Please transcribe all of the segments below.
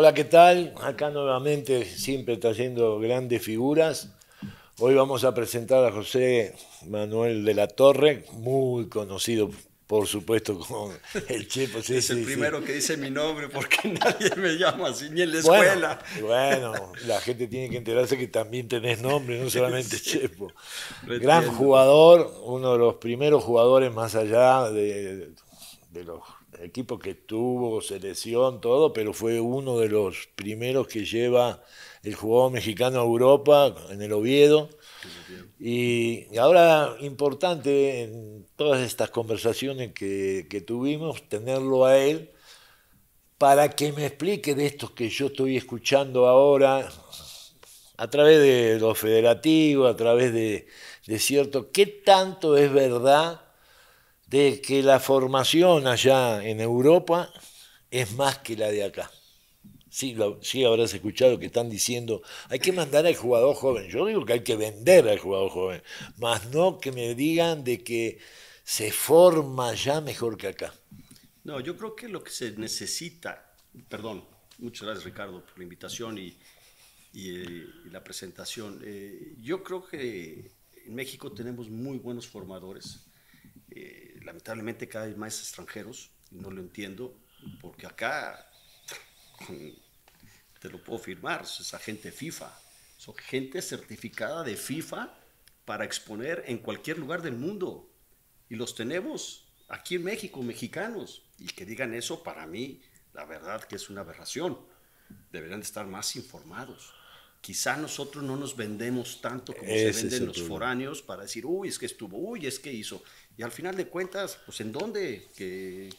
Hola, ¿qué tal? Acá nuevamente, siempre trayendo grandes figuras. Hoy vamos a presentar a José Manuel de la Torre, muy conocido, por supuesto, como el Chepo. Pues es el primero que dice mi nombre porque nadie me llama así, ni en la escuela. Bueno, la gente tiene que enterarse que también tenés nombre, no solamente Chepo. Gran jugador, uno de los primeros jugadores más allá de los equipo que tuvo selección, todo, pero fue uno de los primeros que lleva el jugador mexicano a Europa en el Oviedo. Y, ahora importante en todas estas conversaciones que, que tuvimos, tenerlo a él para que me explique de estos que yo estoy escuchando ahora, a través de los federativo, a través de, de cierto, qué tanto es verdad de que la formación allá en Europa es más que la de acá. Sí, sí habrás escuchado que están diciendo, hay que mandar al jugador joven. Yo digo que hay que vender al jugador joven, más no que me digan de que se forma ya mejor que acá. No, yo creo que lo que se necesita, perdón, muchas gracias Ricardo por la invitación y, eh, la presentación. Eh, yo creo que en México tenemos muy buenos formadores. Eh, lamentablemente cada vez más extranjeros, no lo entiendo, porque acá, te lo puedo firmar, es agente FIFA, son gente certificada de FIFA para exponer en cualquier lugar del mundo. Y los tenemos aquí en México, mexicanos. Y que digan eso, para mí, la verdad que es una aberración. Deberían estar más informados. Quizá nosotros no nos vendemos tanto como se venden los foráneos para decir, uy, es que estuvo, uy, es que hizo. Y al final de cuentas, pues en dónde que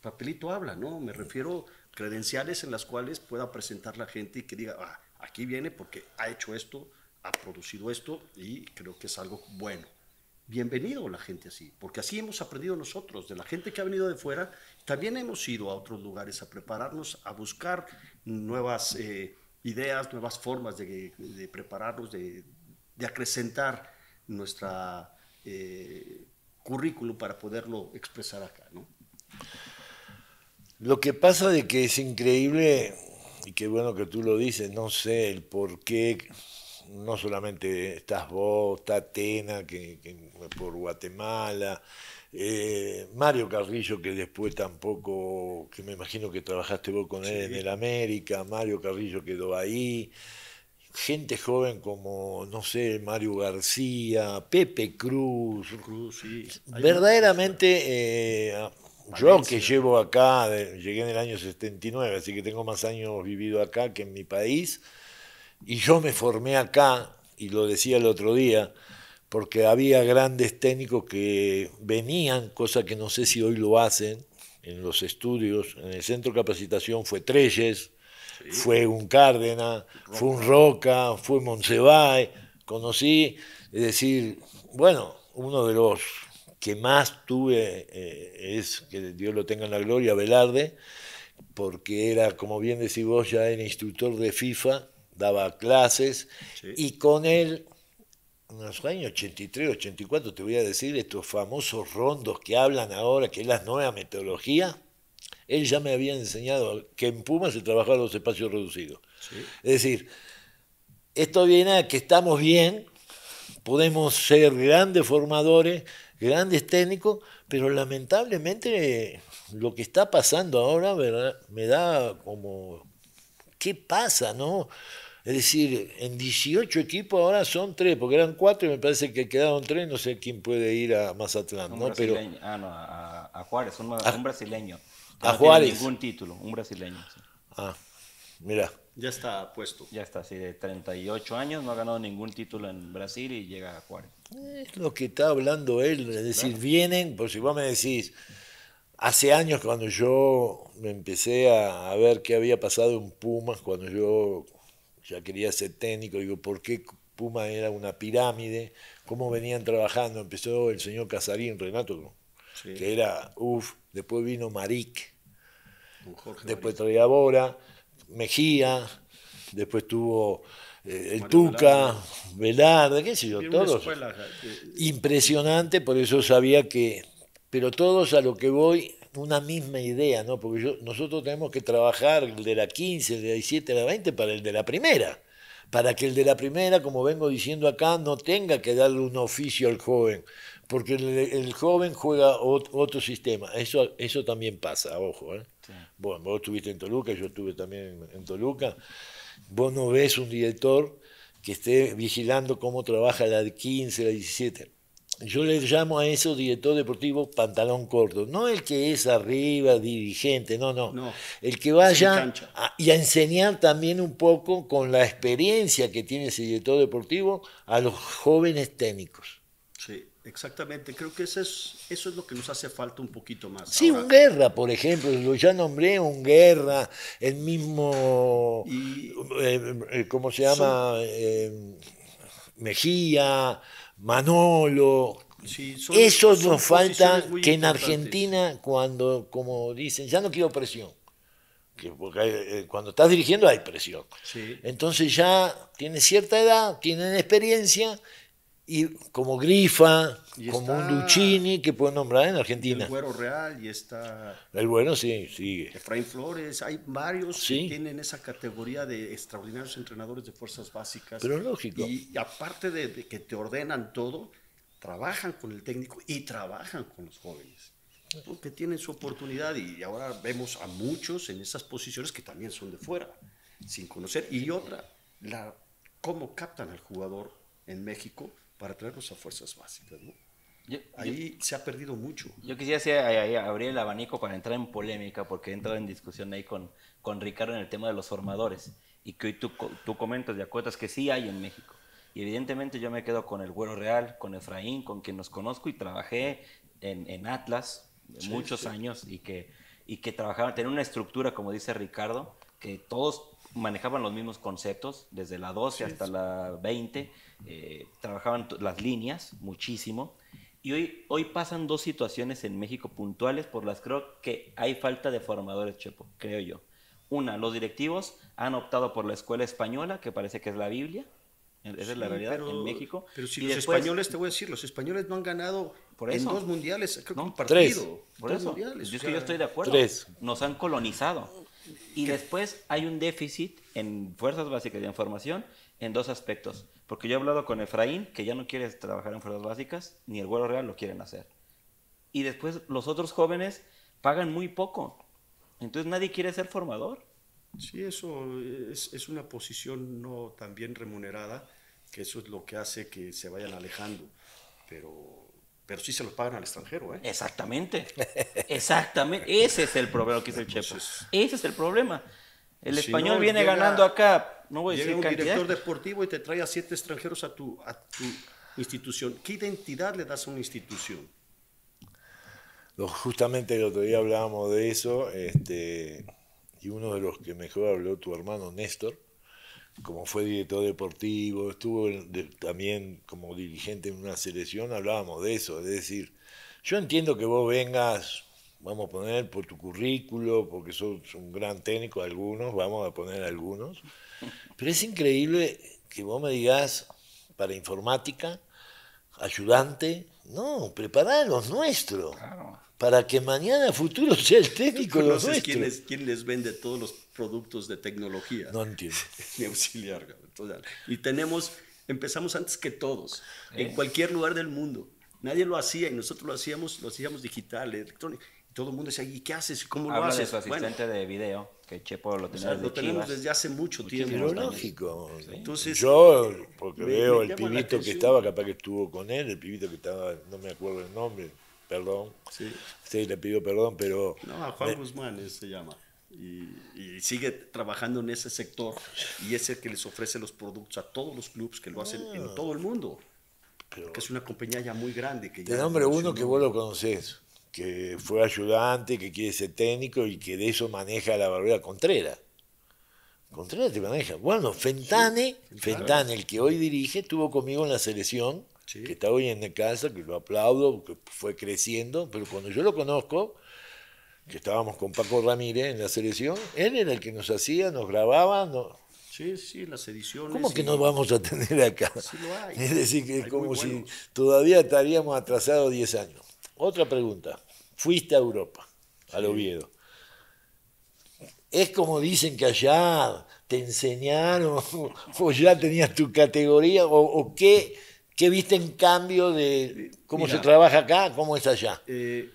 papelito habla, ¿no? Me refiero credenciales en las cuales pueda presentar la gente y que diga, ah, aquí viene porque ha hecho esto, ha producido esto y creo que es algo bueno. Bienvenido la gente así, porque así hemos aprendido nosotros, de la gente que ha venido de fuera, también hemos ido a otros lugares a prepararnos, a buscar nuevas eh, ideas, nuevas formas de, prepararnos, de, acrecentar nuestra... Eh, currículo para poderlo expresar acá. Lo que pasa de que es increíble, y qué bueno que tú lo dices, no sé el por qué, no solamente estás vos, está Atena que, por Guatemala, eh, Mario Carrillo, que después tampoco, que me imagino que trabajaste vos con él en el América, Mario Carrillo quedó ahí, gente joven como, no sé, Mario García, Pepe Cruz, verdaderamente eh, yo que llevo acá, llegué en el año 79, así que tengo más años vivido acá que en mi país, y yo me formé acá, y lo decía el otro día, porque había grandes técnicos que venían, cosa que no sé si hoy lo hacen, en los estudios, en el centro de capacitación fue Treyes, fue un Cárdenas, fue un Roca, fue Monsevay, conocí, es decir, bueno, uno de los que más tuve eh, es, que Dios lo tenga en la gloria, Velarde, porque era, como bien decís vos, ya era instructor de FIFA, daba clases, y con él, en los años 83, 84, te voy a decir, estos famosos rondos que hablan ahora, que es la nueva metodología, él ya me había enseñado que en Puma se trabajaba los espacios reducidos. Es decir, esto viene a que estamos bien, podemos ser grandes formadores, grandes técnicos, pero lamentablemente lo que está pasando ahora me da como, ¿qué pasa? no? Es decir, en 18 equipos ahora son 3, porque eran 4 y me parece que quedaron 3, no sé quién puede ir a Mazatlán. ¿no? Pero, ah, no, a, Juárez, un brasileño a Juárez. Ningún título, un brasileño. Ah, mira. Ya está puesto. Ya está, sí, de 38 años, no ha ganado ningún título en Brasil y llega a Juárez. Es lo que está hablando él, es decir, vienen, Por pues, si vos me decís, hace años cuando yo me empecé a, ver qué había pasado en Pumas, cuando yo ya quería ser técnico, digo, ¿por qué Pumas era una pirámide? ¿Cómo venían trabajando? Empezó el señor Casarín, Renato, que era, uff, después vino Maric, después traía Bora, Mejía, después tuvo eh, el Tuca, Velarde, qué sé yo, todos. Impresionante, por eso sabía que, pero todos a lo que voy, una misma idea, ¿no? Porque nosotros tenemos que trabajar el de la 15, el de la 17, la 20 para el de la primera para que el de la primera, como vengo diciendo acá, no tenga que darle un oficio al joven, porque el, joven juega otro sistema. Eso, eso también pasa, ojo. Bueno, ¿eh? vos estuviste en Toluca, yo estuve también en, Toluca. Vos no ves un director que esté vigilando cómo trabaja la 15, la 17. Yo le llamo a eso director deportivo pantalón corto. No el que es arriba, dirigente, no, no. el que vaya y a enseñar también un poco con la experiencia que tiene ese director deportivo a los jóvenes técnicos. Sí. Exactamente, creo que eso es, eso es lo que nos hace falta un poquito más. Sí, un guerra, por ejemplo, lo ya nombré un guerra, el mismo, eh, eh, ¿cómo se llama? Eh, Mejía, Manolo. eso nos falta que en Argentina, cuando, como dicen, ya no quiero presión. Porque cuando estás dirigiendo hay presión. Entonces ya tiene cierta edad, tiene experiencia y como Grifa, como un Luccini que puedo nombrar en Argentina. El Güero Real y está... El Bueno, sí, sí. Efraín Flores, hay varios que tienen esa categoría de extraordinarios entrenadores de fuerzas básicas. Pero lógico. Y, aparte de, que te ordenan todo, trabajan con el técnico y trabajan con los jóvenes. Porque tienen su oportunidad y ahora vemos a muchos en esas posiciones que también son de fuera, sin conocer. Y otra, la, cómo captan al jugador en México para traerlos a fuerzas básicas, ahí se ha perdido mucho. Yo quisiera abrir el abanico para entrar en polémica, porque he entrado en discusión ahí con, con Ricardo en el tema de los formadores, y que hoy tú, tú comentas de acuerdas que sí hay en México. Y evidentemente yo me quedo con el Güero Real, con Efraín, con quien nos conozco y trabajé en, en Atlas muchos años y que, y que trabajaban, tener una estructura, como dice Ricardo, que todos manejaban los mismos conceptos, desde la 12 hasta la 20, eh, trabajaban las líneas muchísimo. Y hoy, hoy pasan dos situaciones en México puntuales por las creo que hay falta de formadores, Chepo, creo yo. Una, los directivos han optado por la escuela española, que parece que es la Biblia. Esa es la realidad en México. Pero si los españoles, te voy a decir, los españoles no han ganado por eso, en dos mundiales, creo partido. Por eso. yo, estoy de acuerdo. Nos han colonizado y después hay un déficit en fuerzas básicas y en formación en dos aspectos. Porque yo he hablado con Efraín, que ya no quiere trabajar en fuerzas básicas, ni el vuelo real lo quieren hacer. Y después los otros jóvenes pagan muy poco. Entonces nadie quiere ser formador. Sí, eso es, es una posición no tan bien remunerada, que eso es lo que hace que se vayan alejando. Pero pero sí se los pagan al extranjero. ¿eh? Exactamente, exactamente. Ese es el problema que dice el Chepo. Ese es el problema. El español viene ganando acá, no voy a decir llega un director deportivo y te trae a siete extranjeros a tu, a tu institución. ¿Qué identidad le das a una institución? Justamente el otro día hablábamos de eso, este, y uno de los que mejor habló tu hermano Néstor, como fue director deportivo, estuvo también como dirigente en una selección, hablábamos de eso, es decir, yo entiendo que vos vengas, vamos a poner por tu currículo, porque sos un gran técnico, algunos, vamos a poner algunos, pero es increíble que vos me digas para informática, ayudante, no, preparar los nuestros. Para que mañana futuro sea el técnico. No los nuestros. Quién, les, quién les vende todos los productos de tecnología. No entiendo. Ni auxiliar. Y tenemos, empezamos antes que todos, en ¿Eh? cualquier lugar del mundo. Nadie lo hacía y nosotros lo hacíamos, lo hacíamos digital, electrónico. Y todo el mundo decía, ¿y qué haces? ¿Cómo Habla lo haces? de su asistente de video, que Chepo lo, lo tenemos desde hace mucho tiempo. lógico. Entonces, Yo, porque veo el pibito que estaba, capaz que estuvo con él, el pibito que estaba, no me acuerdo el nombre, perdón. Sí, le pido perdón, pero... No, Juan Guzmán se llama. Y, sigue trabajando en ese sector y es el que les ofrece los productos a todos los clubes que lo hacen en ah. todo el mundo. es una compañía ya muy grande. Que de nombre uno que vos lo conocés, que fue ayudante, que quiere ser técnico y que de eso maneja la barrera Contreras. Contreras te maneja. Bueno, Fentane, el que hoy dirige, estuvo conmigo en la selección, que está hoy en casa, que lo aplaudo, que fue creciendo, pero cuando yo lo conozco, que estábamos con Paco Ramírez en la selección, él era el que nos hacía, nos grababa, Sí, Sí, sí, las ediciones. ¿Cómo que nos vamos a tener acá? Es decir, que como si todavía estaríamos atrasados 10 años. Otra pregunta. Fuiste a Europa, al Oviedo. Es como dicen que allá te enseñaron, o ya tenías tu categoría, o, qué, viste en cambio de cómo se trabaja acá, cómo es allá. Eh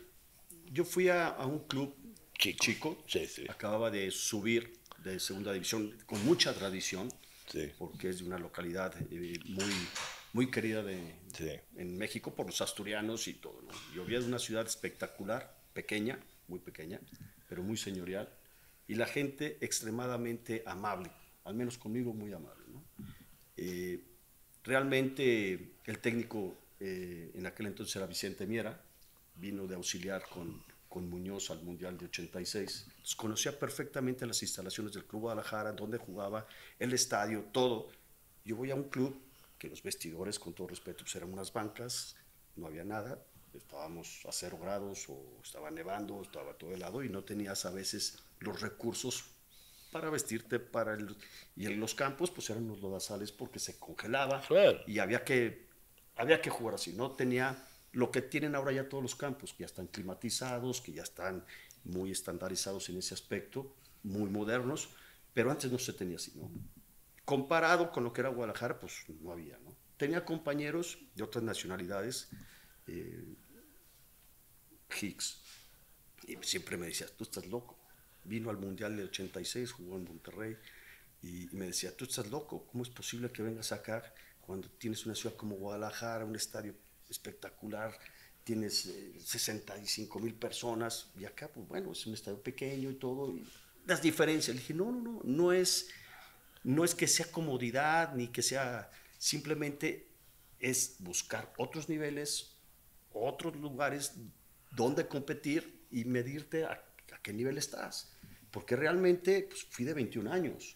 yo fui a, un club chico, acababa de subir de segunda división con mucha tradición, porque es de una localidad eh, muy, muy querida de, en México por los asturianos y todo. Llovía Yo de una ciudad espectacular, pequeña, muy pequeña, pero muy señorial, y la gente extremadamente amable, al menos conmigo muy amable. Eh, realmente el técnico eh, en aquel entonces era Vicente Miera, vino de auxiliar con, Muñoz al Mundial de 86. conocía perfectamente las instalaciones del Club Guadalajara, donde jugaba, el estadio, todo. Yo voy a un club que los vestidores, con todo respeto, pues, eran unas bancas, no había nada, estábamos a cero grados o estaba nevando, estaba todo helado y no tenías a veces los recursos para vestirte para el... Y en los campos pues eran los lodazales porque se congelaba y había que, había que jugar así, no tenía lo que tienen ahora ya todos los campos, que ya están climatizados, que ya están muy estandarizados en ese aspecto, muy modernos, pero antes no se tenía así, ¿no? Comparado con lo que era Guadalajara, pues no había, ¿no? Tenía compañeros de otras nacionalidades, eh, Hicks, y siempre me decía, tú estás loco. Vino al Mundial de 86, jugó en Monterrey, y, y me decía, tú estás loco, ¿cómo es posible que vengas acá cuando tienes una ciudad como Guadalajara, un estadio espectacular, tienes 65 eh, mil personas y acá, pues bueno, es un estadio pequeño y todo, y las diferencias. Le dije, no, no, no, no es, no es que sea comodidad ni que sea, simplemente es buscar otros niveles, otros lugares donde competir y medirte a, a qué nivel estás. Porque realmente pues, fui de 21 años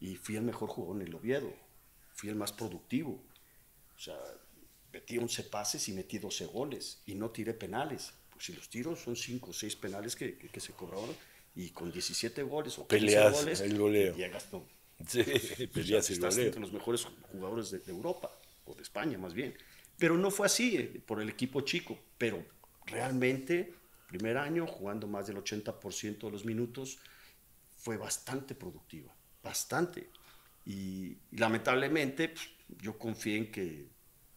y fui el mejor jugador en el Oviedo, fui el más productivo. O sea, metí 11 pases y metí 12 goles y no tiré penales. Pues, si los tiros son 5 o 6 penales que, se cobraron y con 17 goles o peleas, goles, el goleo. ya tú. Sí, entre los mejores jugadores de, Europa o de España más bien. Pero no fue así eh, por el equipo chico, pero realmente primer año jugando más del 80% de los minutos fue bastante productiva, bastante. Y, lamentablemente pues, yo confié en que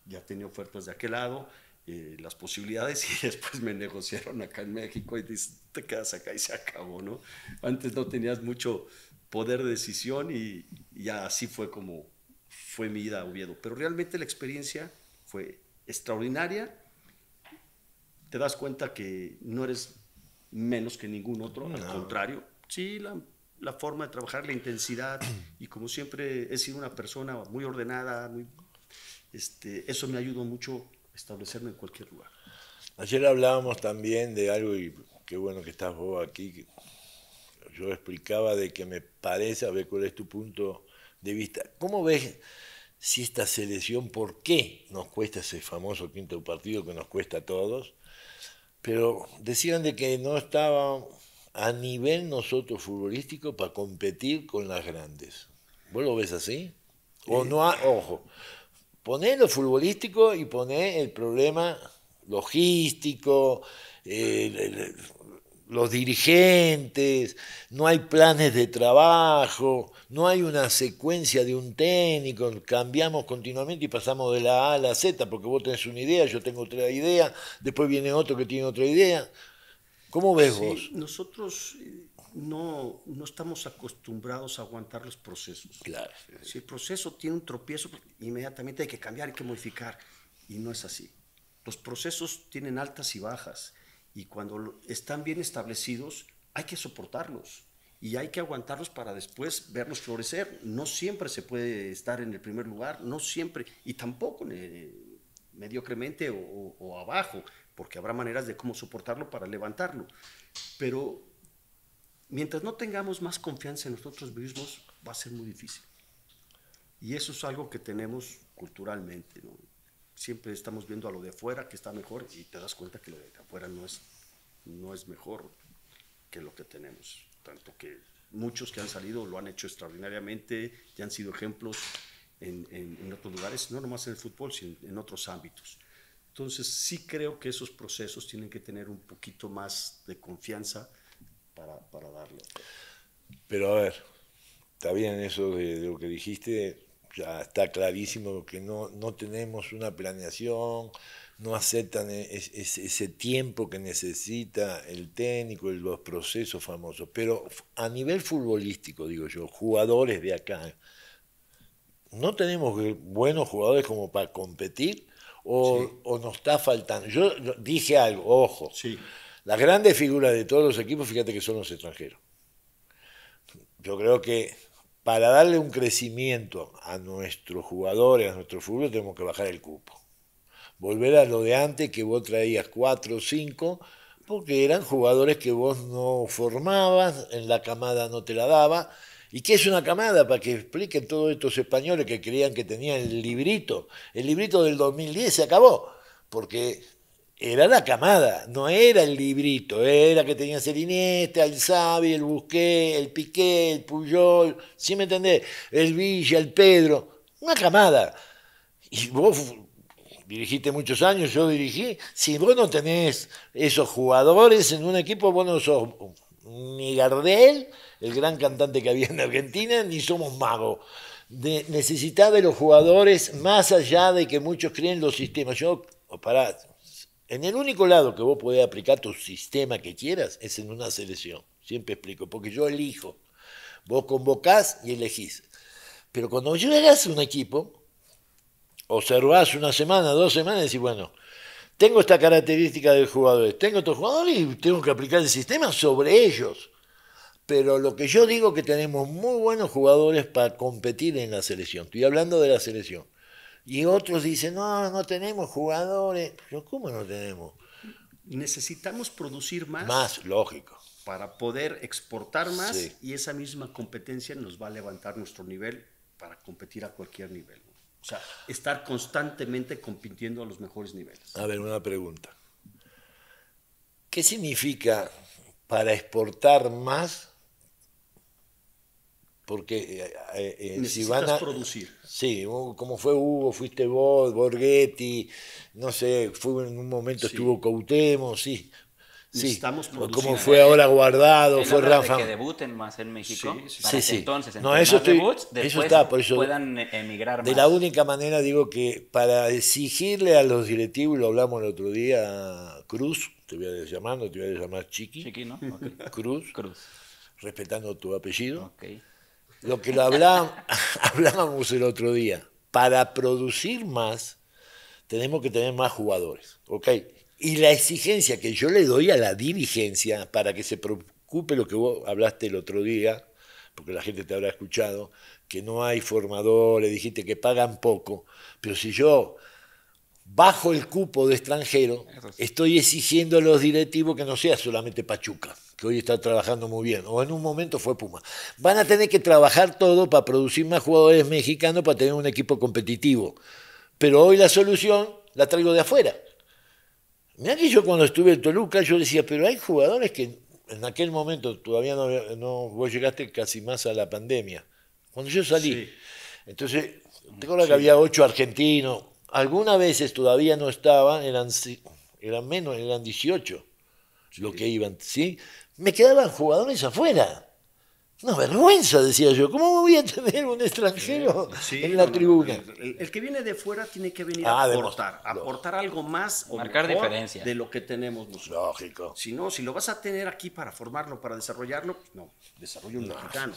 ya tenía ofertas de aquel lado, eh, las posibilidades y después me negociaron acá en México y dices, te quedas acá y se acabó, ¿no? Antes no tenías mucho poder de decisión y, ya así fue como fue mi ida a Oviedo. Pero realmente la experiencia fue extraordinaria. Te das cuenta que no eres menos que ningún otro, al contrario. Sí, la forma de trabajar, la intensidad y como siempre he sido una persona muy ordenada, muy este, eso me ayudó mucho a establecerme en cualquier lugar. Ayer hablábamos también de algo, y qué bueno que estás vos aquí, yo explicaba de que me parece, a ver cuál es tu punto de vista. ¿Cómo ves si esta selección, por qué nos cuesta ese famoso quinto partido que nos cuesta a todos? Pero decían de que no estaba a nivel nosotros futbolístico para competir con las grandes. ¿Vos lo ves así? O eh, no, ojo, Poné lo futbolístico y poné el problema logístico, los dirigentes, no hay planes de trabajo, no hay una secuencia de un técnico, cambiamos continuamente y pasamos de la A a la Z, porque vos tenés una idea, yo tengo otra idea, después viene otro que tiene otra idea. ¿Cómo ves vos? Nosotros eh, no, no estamos acostumbrados a aguantar los procesos. Claro. Si el proceso tiene un tropiezo, inmediatamente hay que cambiar, hay que modificar. Y no es así. Los procesos tienen altas y bajas. Y cuando están bien establecidos, hay que soportarlos. Y hay que aguantarlos para después verlos florecer. No siempre se puede estar en el primer lugar, no siempre. Y tampoco eh, mediocremente o, o abajo, porque habrá maneras de cómo soportarlo para levantarlo. Pero Mientras no tengamos más confianza en nosotros mismos, va a ser muy difícil. Y eso es algo que tenemos culturalmente. Siempre estamos viendo a lo de afuera que está mejor y te das cuenta que lo de afuera no es, no es mejor que lo que tenemos. Tanto que muchos que han salido lo han hecho extraordinariamente y han sido ejemplos en, en, en otros lugares, no nomás en el fútbol, sino en otros ámbitos. Entonces sí creo que esos procesos tienen que tener un poquito más de confianza para, darle. Pero a ver, está bien eso de, lo que dijiste, ya está clarísimo que no, no tenemos una planeación, no aceptan e, ese tiempo que necesita el técnico y los procesos famosos. Pero a nivel futbolístico, digo yo, jugadores de acá, ¿no tenemos buenos jugadores como para competir? ¿O, o nos está faltando? Yo dije algo, ojo. Sí. Las grandes figuras de todos los equipos, fíjate que son los extranjeros. Yo creo que para darle un crecimiento a nuestros jugadores, a nuestro fútbol, tenemos que bajar el cupo. Volver a lo de antes, que vos traías cuatro o cinco, porque eran jugadores que vos no formabas, en la camada no te la daba. ¿Y qué es una camada? Para que expliquen todos estos españoles que creían que tenían el librito. El librito del 2010 se acabó, porque era la camada, no era el librito, era que tenías el Iniesta, el Xavi, el Busqué, el Piqué, el Puyol, ¿sí me entendés? El Villa, el Pedro, una camada. Y vos dirigiste muchos años, yo dirigí, si vos no tenés esos jugadores en un equipo, vos no sos ni Gardel, el gran cantante que había en Argentina, ni somos magos. De, de los jugadores más allá de que muchos creen los sistemas. Yo, pará, en el único lado que vos podés aplicar tu sistema que quieras es en una selección. Siempre explico, porque yo elijo. Vos convocás y elegís. Pero cuando llegas a un equipo, observás una semana, dos semanas y bueno, tengo esta característica de jugadores, tengo otros jugadores y tengo que aplicar el sistema sobre ellos. Pero lo que yo digo es que tenemos muy buenos jugadores para competir en la selección. Estoy hablando de la selección. Y otros dicen, no, no tenemos jugadores. ¿cómo no tenemos? Necesitamos producir más. Más, lógico. Para poder exportar más y esa misma competencia nos va a levantar nuestro nivel para competir a cualquier nivel. O sea, estar constantemente compitiendo a los mejores niveles. A ver, una pregunta. ¿Qué significa para exportar más porque eh, eh, eh, si van a producir. Sí, oh, como fue Hugo, fuiste vos, Borghetti, no sé, fue en un momento estuvo Cautemos, sí. Sí, como fue ahora guardado, fue Rafa. que debuten más en México. Sí, para sí, entonces, no, eso, está, por eso puedan emigrar más De la única manera digo que para exigirle a los directivos, lo hablamos el otro día, Cruz, te voy a llamar, no te voy a llamar Chiqui. Chiqui, ¿no? Cruz. Cruz. Respetando tu apellido lo que lo hablábamos, el otro día, para producir más tenemos que tener más jugadores, ¿ok? Y la exigencia que yo le doy a la dirigencia para que se preocupe lo que vos hablaste el otro día, porque la gente te habrá escuchado, que no hay formadores, dijiste que pagan poco, pero si yo bajo el cupo de extranjero, estoy exigiendo a los directivos que no sea solamente Pachuca, que hoy está trabajando muy bien, o en un momento fue Puma. Van a tener que trabajar todo para producir más jugadores mexicanos para tener un equipo competitivo. Pero hoy la solución la traigo de afuera. mira que yo cuando estuve en Toluca, yo decía, pero hay jugadores que en aquel momento todavía no, vos llegaste casi más a la pandemia. Cuando yo salí, entonces, tengo que había ocho argentinos, algunas veces todavía no estaban, eran, eran menos, eran 18 lo que iban, ¿sí? Me quedaban jugadores afuera. Una vergüenza, decía yo. ¿Cómo voy a tener un extranjero en la tribuna? El, que viene de fuera tiene que venir a ah, aportar, a aportar algo más o marcar diferencia de lo que tenemos nosotros. Lógico. Si no, si lo vas a tener aquí para formarlo, para desarrollarlo, pues no, desarrollo un mexicano.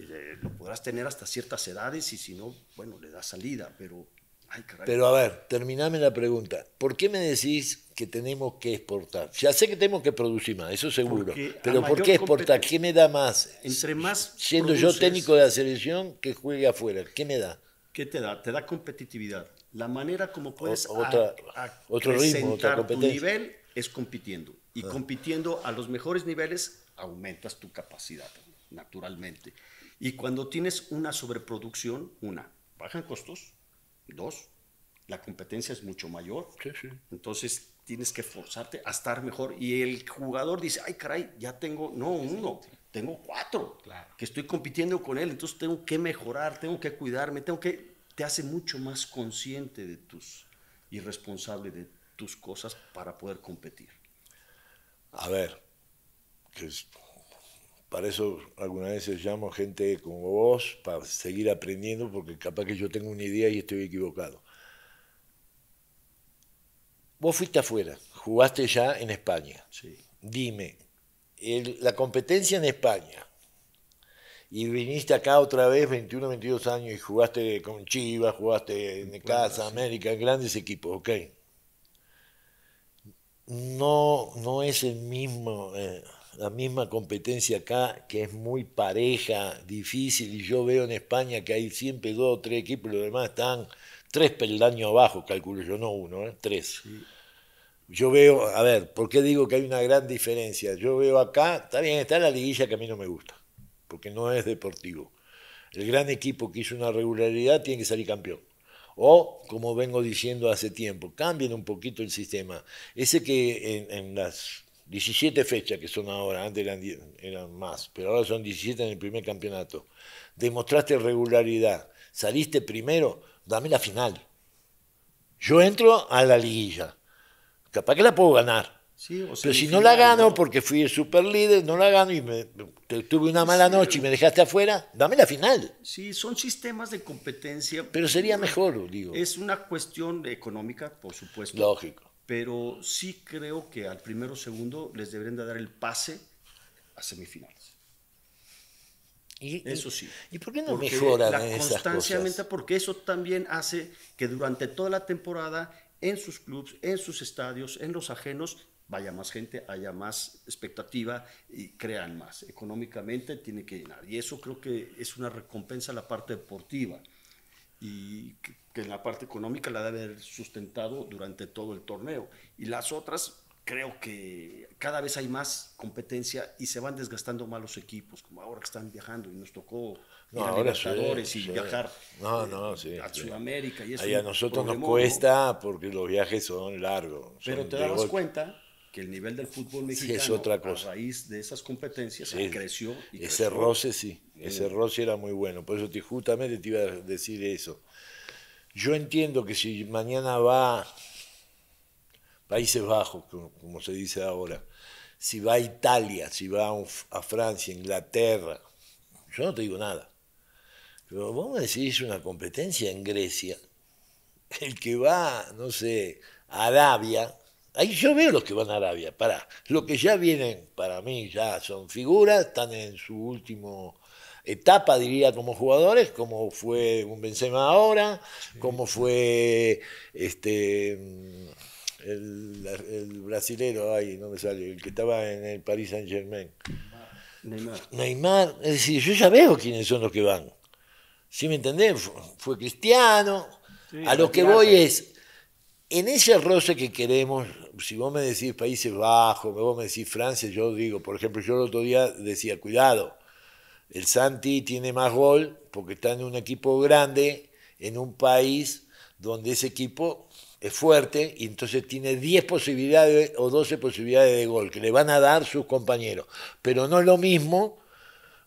Eh, lo podrás tener hasta ciertas edades y si no, bueno, le da salida, pero pero a ver, terminame la pregunta. ¿Por qué me decís que tenemos que exportar? Ya sé que tenemos que producir más, eso seguro. Pero ¿por qué exportar? ¿Qué me da más? Entre más. Siendo yo técnico de la selección que juegue afuera, ¿qué me da? ¿Qué te da? Te da competitividad. La manera como puedes otro ritmo, otra competencia. tu nivel es compitiendo. Y ah. compitiendo a los mejores niveles aumentas tu capacidad, naturalmente. Y cuando tienes una sobreproducción, una, bajan costos, Dos, la competencia es mucho mayor. Entonces tienes que forzarte a estar mejor. Y el jugador dice, ay caray, ya tengo, no uno, tengo cuatro, que estoy compitiendo con él, entonces tengo que mejorar, tengo que cuidarme, tengo que, te hace mucho más consciente de tus y responsable de tus cosas para poder competir. A ver, que para eso algunas veces llamo gente como vos, para seguir aprendiendo, porque capaz que yo tengo una idea y estoy equivocado. Vos fuiste afuera, jugaste ya en España. Sí. Dime, la competencia en España, y viniste acá otra vez, 21, 22 años, y jugaste con Chivas, jugaste en Casa, América, grandes equipos, ok. No, no es el mismo, eh, la misma competencia acá, que es muy pareja, difícil, y yo veo en España que hay siempre dos o tres equipos, los demás están tres peldaños abajo, calculo yo, no uno, ¿eh? tres. Yo veo, a ver, ¿por qué digo que hay una gran diferencia? Yo veo acá, está bien, está la liguilla que a mí no me gusta, porque no es deportivo. El gran equipo que hizo una regularidad tiene que salir campeón. O, como vengo diciendo hace tiempo, cambien un poquito el sistema. Ese que en las 17 fechas que son ahora, antes eran, más, pero ahora son 17 en el primer campeonato. Demostraste regularidad, saliste primero, dame la final. Yo entro a la liguilla. Capaz que la puedo ganar. pero si no la gano, porque fui el super líder, no la gano y tuve una mala noche y me dejaste afuera, dame la final. Sí, son sistemas de competencia. Pero sería mejor, digo. Es una cuestión económica, por supuesto. Lógico pero sí creo que al primero o segundo les deberían de dar el pase a semifinales. Y, eso sí. ¿Y por qué no porque la constancia porque eso también hace que durante toda la temporada, en sus clubes, en sus estadios, en los ajenos, vaya más gente, haya más expectativa y crean más. Económicamente tiene que llenar. Y eso creo que es una recompensa a la parte deportiva. Y que en la parte económica la debe haber sustentado durante todo el torneo. Y las otras, creo que cada vez hay más competencia y se van desgastando más los equipos, como ahora que están viajando y nos tocó no, ir a y viajar eh, a Sudamérica. Y, eso a nosotros nos cuesta porque los viajes son largos. Pero te das cuenta que el nivel del fútbol mexicano es otra cosa. a raíz de esas competencias creció. Y ese roce sí, ese mm. roce era muy bueno. Por eso te, justamente te iba a decir eso. Yo entiendo que si mañana va Países Bajos, como, se dice ahora, si va a Italia, si va a, Francia, Inglaterra, yo no te digo nada. Pero vamos a decir, es una competencia en Grecia. El que va, no sé, a Arabia, ahí yo veo los que van a Arabia, para Los que ya vienen, para mí, ya son figuras, están en su último etapa, diría, como jugadores, como fue un Benzema ahora, como fue este el, brasileño brasilero, ay, no me sale, el que estaba en el Paris Saint Germain. Neymar. Neymar, es decir, yo ya veo quiénes son los que van. ¿Sí me entendés? Fue, cristiano. a lo que voy es, en ese roce que queremos, si vos me decís Países Bajos, vos me decís Francia, yo digo, por ejemplo, yo el otro día decía, cuidado, el Santi tiene más gol porque está en un equipo grande, en un país donde ese equipo es fuerte y entonces tiene 10 posibilidades o 12 posibilidades de gol que le van a dar sus compañeros. Pero no es lo mismo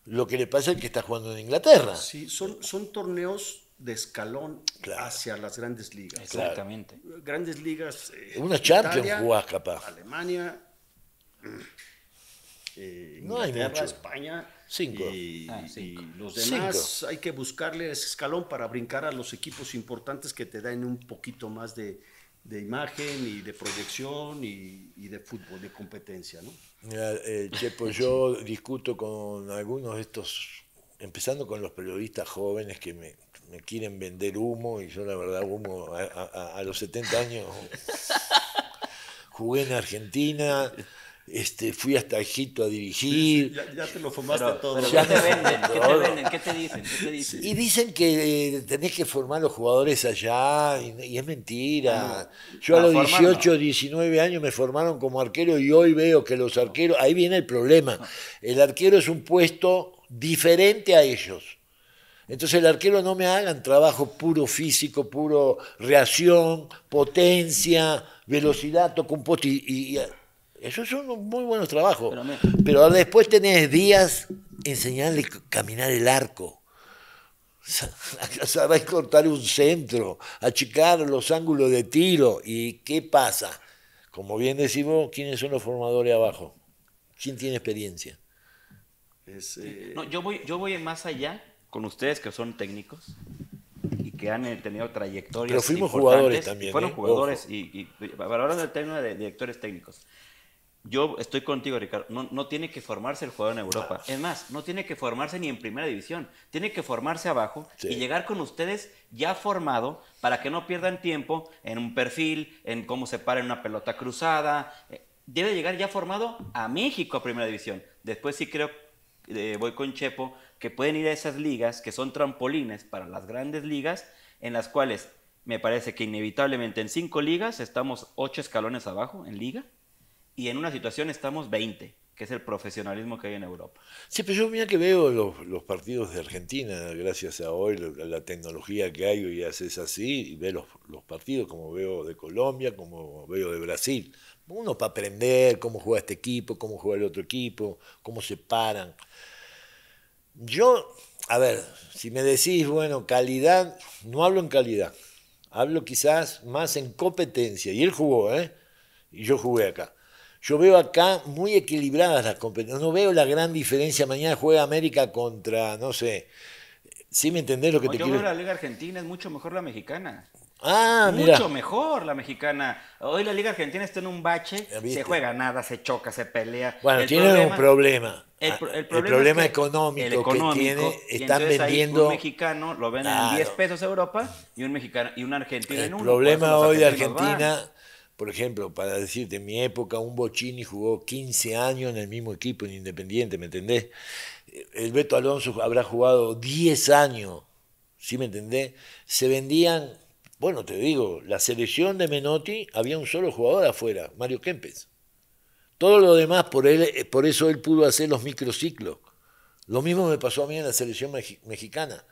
lo que le pasa al que está jugando en Inglaterra. Sí, son, torneos de escalón hacia las grandes ligas. Exactamente. Grandes ligas. Eh, Una Champions capaz. Alemania. Eh, no hay mucho. España. Cinco. Y, ah, los demás hay que buscarle ese escalón para brincar a los equipos importantes que te dan un poquito más de, imagen y de proyección y, de fútbol, de competencia, ¿no? Eh, Chepo, yo discuto con algunos de estos, empezando con los periodistas jóvenes que me, quieren vender humo y yo la verdad humo a, a los 70 años jugué en Argentina. Este, fui hasta Egipto a dirigir. ya, te lo fumaste todo. ¿qué, te venden? venden? ¿Qué te dicen? Y dicen que eh, tenés que formar los jugadores allá, y, es mentira. Yo a los 18, 19 años me formaron como arquero y hoy veo que los arqueros, ahí viene el problema. El arquero es un puesto diferente a ellos. Entonces el arquero no me hagan trabajo puro físico, puro reacción, potencia, velocidad, toco un poste y esos son muy buenos trabajos. Pero, después tenés días enseñarle a caminar el arco. Sabés cortar un centro, achicar los ángulos de tiro. ¿Y qué pasa? Como bien decimos, ¿quiénes son los formadores abajo? ¿Quién tiene experiencia? Eh, no, yo, voy, yo voy más allá con ustedes que son técnicos y que han eh, tenido trayectorias. Pero fuimos jugadores también. Fueron ¿eh? jugadores y, y, y del tema de directores técnicos yo estoy contigo, Ricardo. No, no, tiene que formarse el jugador en Europa. Es más, no tiene que formarse ni en primera división. Tiene que formarse abajo y llegar con ustedes ya formado para que no pierdan tiempo en un perfil, en cómo se para en una pelota cruzada. Eh, debe llegar ya formado a México a primera división. Después sí creo, eh, voy con Chepo, que pueden ir a esas ligas que son trampolines para las grandes ligas, en las cuales me parece que inevitablemente en cinco ligas estamos ocho escalones abajo en liga y en una situación estamos 20, que es el profesionalismo que hay en Europa. Sí, pero yo mira que veo los, partidos de Argentina, gracias a hoy, la, la tecnología que hay hoy es así, y veo los, los partidos como veo de Colombia, como veo de Brasil. Uno para aprender cómo juega este equipo, cómo juega el otro equipo, cómo se paran. Yo, a ver, si me decís, bueno, calidad, no hablo en calidad, hablo quizás más en competencia. Y él jugó, ¿eh? Y yo jugué acá. Yo veo acá muy equilibradas las competencias. No veo la gran diferencia. Mañana juega América contra, no sé. ¿Sí me entendés lo que te quiero? Yo veo la Liga Argentina, es mucho mejor la mexicana. Ah, Mucho mejor la mexicana. Hoy la Liga Argentina está en un bache, se juega nada, se choca, se pelea. Bueno, tiene un problema. Ah, el, problema, económico, que tiene, están vendiendo. un mexicano lo venden en 10 pesos a Europa y un mexicano y un argentino en El problema hoy de Argentina por ejemplo, para decirte, en mi época un Bochini jugó 15 años en el mismo equipo en Independiente, ¿me entendés? El Beto Alonso habrá jugado 10 años, ¿sí me entendés? Se vendían, bueno, te digo, la selección de Menotti había un solo jugador afuera, Mario Kempes. Todo lo demás, por, él, por eso él pudo hacer los microciclos. Lo mismo me pasó a mí en la selección mexicana.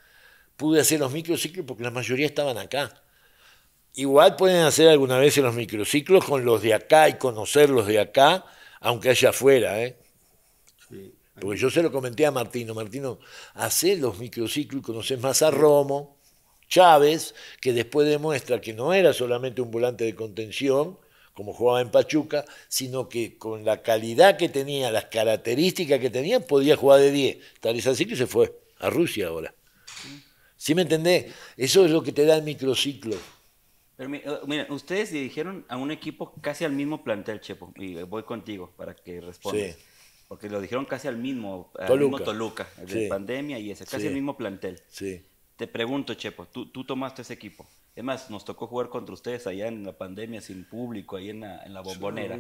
Pude hacer los microciclos porque la mayoría estaban acá. Igual pueden hacer alguna vez en los microciclos con los de acá y conocer los de acá, aunque haya afuera, ¿eh? Porque yo se lo comenté a Martino, Martino, hace los microciclos y conoces más a Romo, Chávez, que después demuestra que no era solamente un volante de contención, como jugaba en Pachuca, sino que con la calidad que tenía, las características que tenía, podía jugar de 10. Tal es así que se fue a Rusia ahora. ¿Sí me entendés? Eso es lo que te da el microciclo. Eh, mira, ustedes dirigieron a un equipo casi al mismo plantel, Chepo, y voy contigo para que responda Porque lo dijeron casi al mismo Toluca, el de pandemia y ese, casi al el mismo plantel. Te pregunto, Chepo, ¿tú, tú tomaste ese equipo. Es más, nos tocó jugar contra ustedes allá en la pandemia sin público, ahí en la, en la bombonera.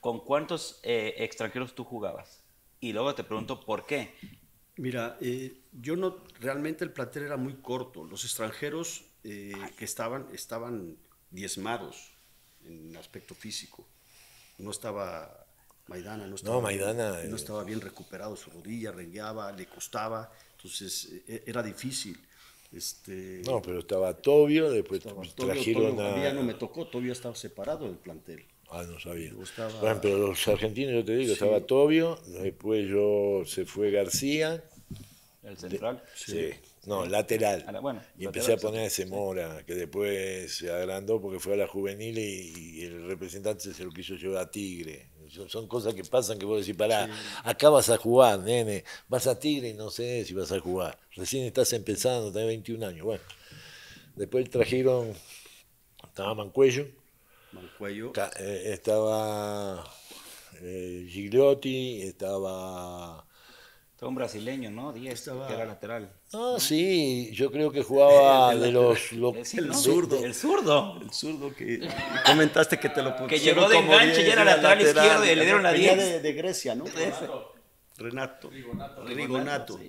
¿Con cuántos eh, extranjeros tú jugabas? Y luego te pregunto, ¿por qué? Mira, eh, yo no, realmente el plantel era muy corto. Los extranjeros eh, que estaban, estaban diezmados en aspecto físico. No estaba Maidana, no estaba, no, bien, no eh. estaba bien recuperado su rodilla, rengueaba, le costaba, entonces e, e, era difícil. Este, no, pero estaba Tobio, pues, después trajeron Tobio, no me tocó, Tobio estaba separado del plantel. Ah, no sabía. pero los argentinos, yo te digo, estaba Tobio, después yo se fue García. El central. sí. No, ¿eh? lateral. y empecé a poner ese Mora, que después se agrandó porque fue a la juvenil y, el representante se lo quiso llevar a Tigre. Son, cosas que pasan que vos decís, pará, acá vas a jugar, nene, vas a Tigre y no sé si vas a jugar. Recién estás empezando, tenés 21 años. Bueno, después trajeron, estaba Mancuello. Mancuello. Eh, estaba eh, Gigliotti, estaba fue un brasileño, ¿no? Díaz, que era lateral. Ah, sí, yo creo que jugaba de los... el, zurdo. El zurdo. El zurdo que comentaste que te lo pusieron Que llegó de enganche y era lateral, izquierdo y le dieron la 10. De, de, Grecia, ¿no? Renato. Renato. Rigonato. Rigonato.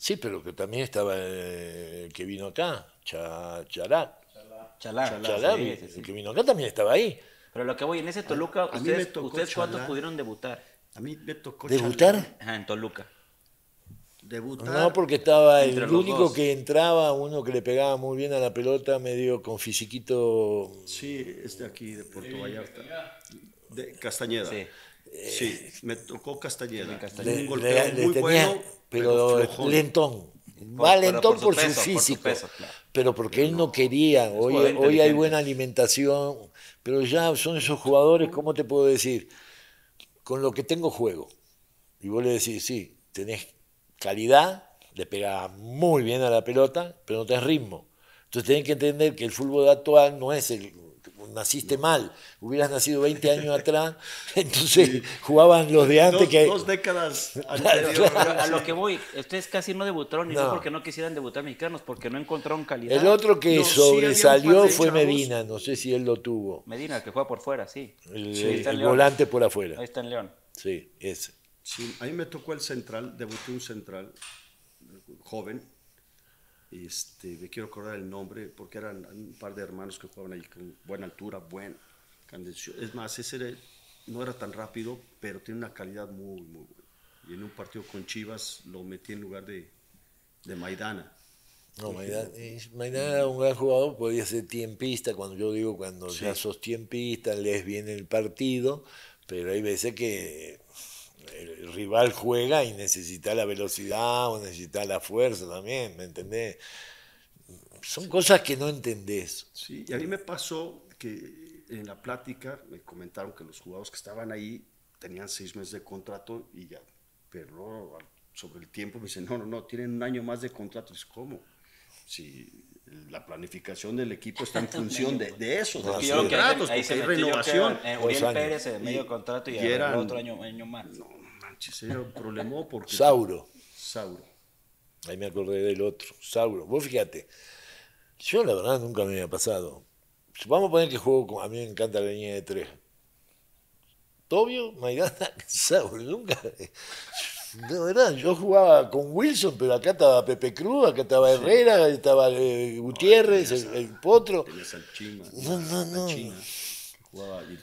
Sí. pero que también estaba el eh, que vino acá, Chalat. Chalat. el que vino acá también estaba ahí. Pero lo que voy, en ese Toluca, ¿ustedes cuántos pudieron debutar? tocó. ¿Debutar? ajá, en Toluca. Debutar. No, porque estaba el único que entraba, uno que le pegaba muy bien a la pelota, medio con fisiquito. Sí, este aquí, de Puerto Vallarta. De Castañeda. Sí. sí me tocó Castañeda. Le, tenía, pero, lentón. Va lentón por, su, físico. Pero porque él no quería. Hoy, hoy hay buena alimentación. Pero ya son esos jugadores, ¿cómo te puedo decir? con lo que tengo juego. Y vos le decís, sí, tenés calidad, le pegás muy bien a la pelota, pero no tenés ritmo. Entonces tenés que entender que el fútbol actual no es el, naciste mal, hubieras nacido 20 años atrás, entonces jugaban los de antes que... Dos décadas a, lo que voy, ustedes casi no debutaron, y no. porque no quisieran debutar mexicanos, porque no encontraron calidad. El otro que sobresalió fue Medina, no sé si él lo tuvo. Medina, que juega por fuera, sí. El, volante por afuera. Ahí está en León. Sí, ese. Ahí me tocó el central, debuté un central joven, este, me quiero acordar el nombre, porque eran un par de hermanos que jugaban ahí con buena altura, buena Es más, ese no era tan rápido, pero tiene una calidad muy, muy buena. Y en un partido con Chivas lo metí en lugar de, de Maidana. Maidana, Maidana, era un gran jugador, podía ser tiempista, cuando yo digo cuando ya sos tiempista, lees bien el partido, pero hay veces que el rival juega y necesita la velocidad o necesita la fuerza también, ¿me entendés? Son cosas que no entendés. Sí, y a mí me pasó que en la plática me comentaron que los jugadores que estaban ahí tenían seis meses de contrato y ya, pero sobre el tiempo me dicen, no, no, no, tienen un año más de contrato. es ¿cómo? Si la planificación del equipo está en función de, eso, de pues los pues, contratos, hay renovación. Pérez, medio contrato y, ya otro año, más. No, manches, era un problema porque... Sauro. Sauro. Ahí me acordé del otro, Sauro. Vos fíjate, yo la verdad nunca me había pasado. Vamos a poner que juego, a mí me encanta la línea de tres. Tobio, Maidana, Sauro, nunca verdad, yo jugaba con Wilson, pero acá estaba Pepe Cruz, acá estaba Herrera, estaba eh, Gutiérrez, el, Potro. No, no, no.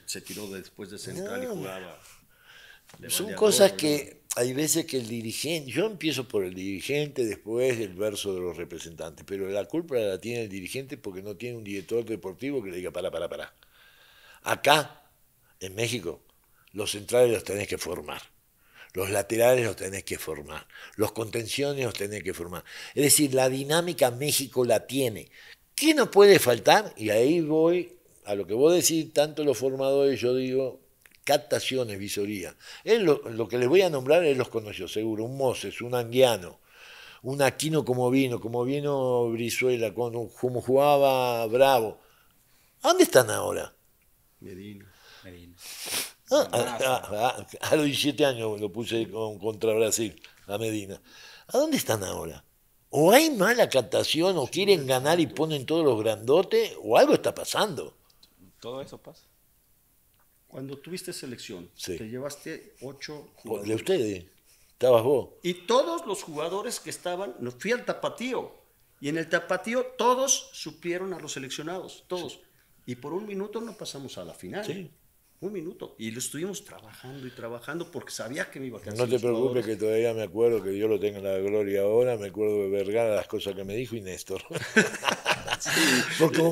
se tiró después de central y jugaba. Son cosas que hay veces que el dirigente, yo empiezo por el dirigente, después el verso de los representantes, pero la culpa la tiene el dirigente porque no tiene un director deportivo que le diga, para, para, para. Acá, en México, los centrales los tenés que formar. Los laterales los tenés que formar. Los contenciones los tenés que formar. Es decir, la dinámica México la tiene. ¿Qué no puede faltar? Y ahí voy a lo que vos decís, tanto los formadores, yo digo, captaciones, visoría. Es lo, que les voy a nombrar, él los conoció seguro, un Moses, un Anguiano, un Aquino como vino, como vino Brizuela, como jugaba Bravo. ¿Dónde están ahora? Medina. a los 17 años lo puse contra Brasil, a Medina. ¿A dónde están ahora? O hay mala captación, o quieren ganar y ponen todos los grandotes, o algo está pasando. Todo eso pasa. Cuando tuviste selección, te llevaste ocho jugadores. De ustedes, estabas vos. Y todos los jugadores que estaban, fui al tapatío. Y en el tapatío todos supieron a los seleccionados, todos. Y por un minuto no pasamos a la final un minuto. Y lo estuvimos trabajando y trabajando porque sabía que me iba a No te preocupes que todavía me acuerdo que yo lo tengo en la gloria ahora, me acuerdo de Vergara, las cosas que me dijo y Néstor. Porque No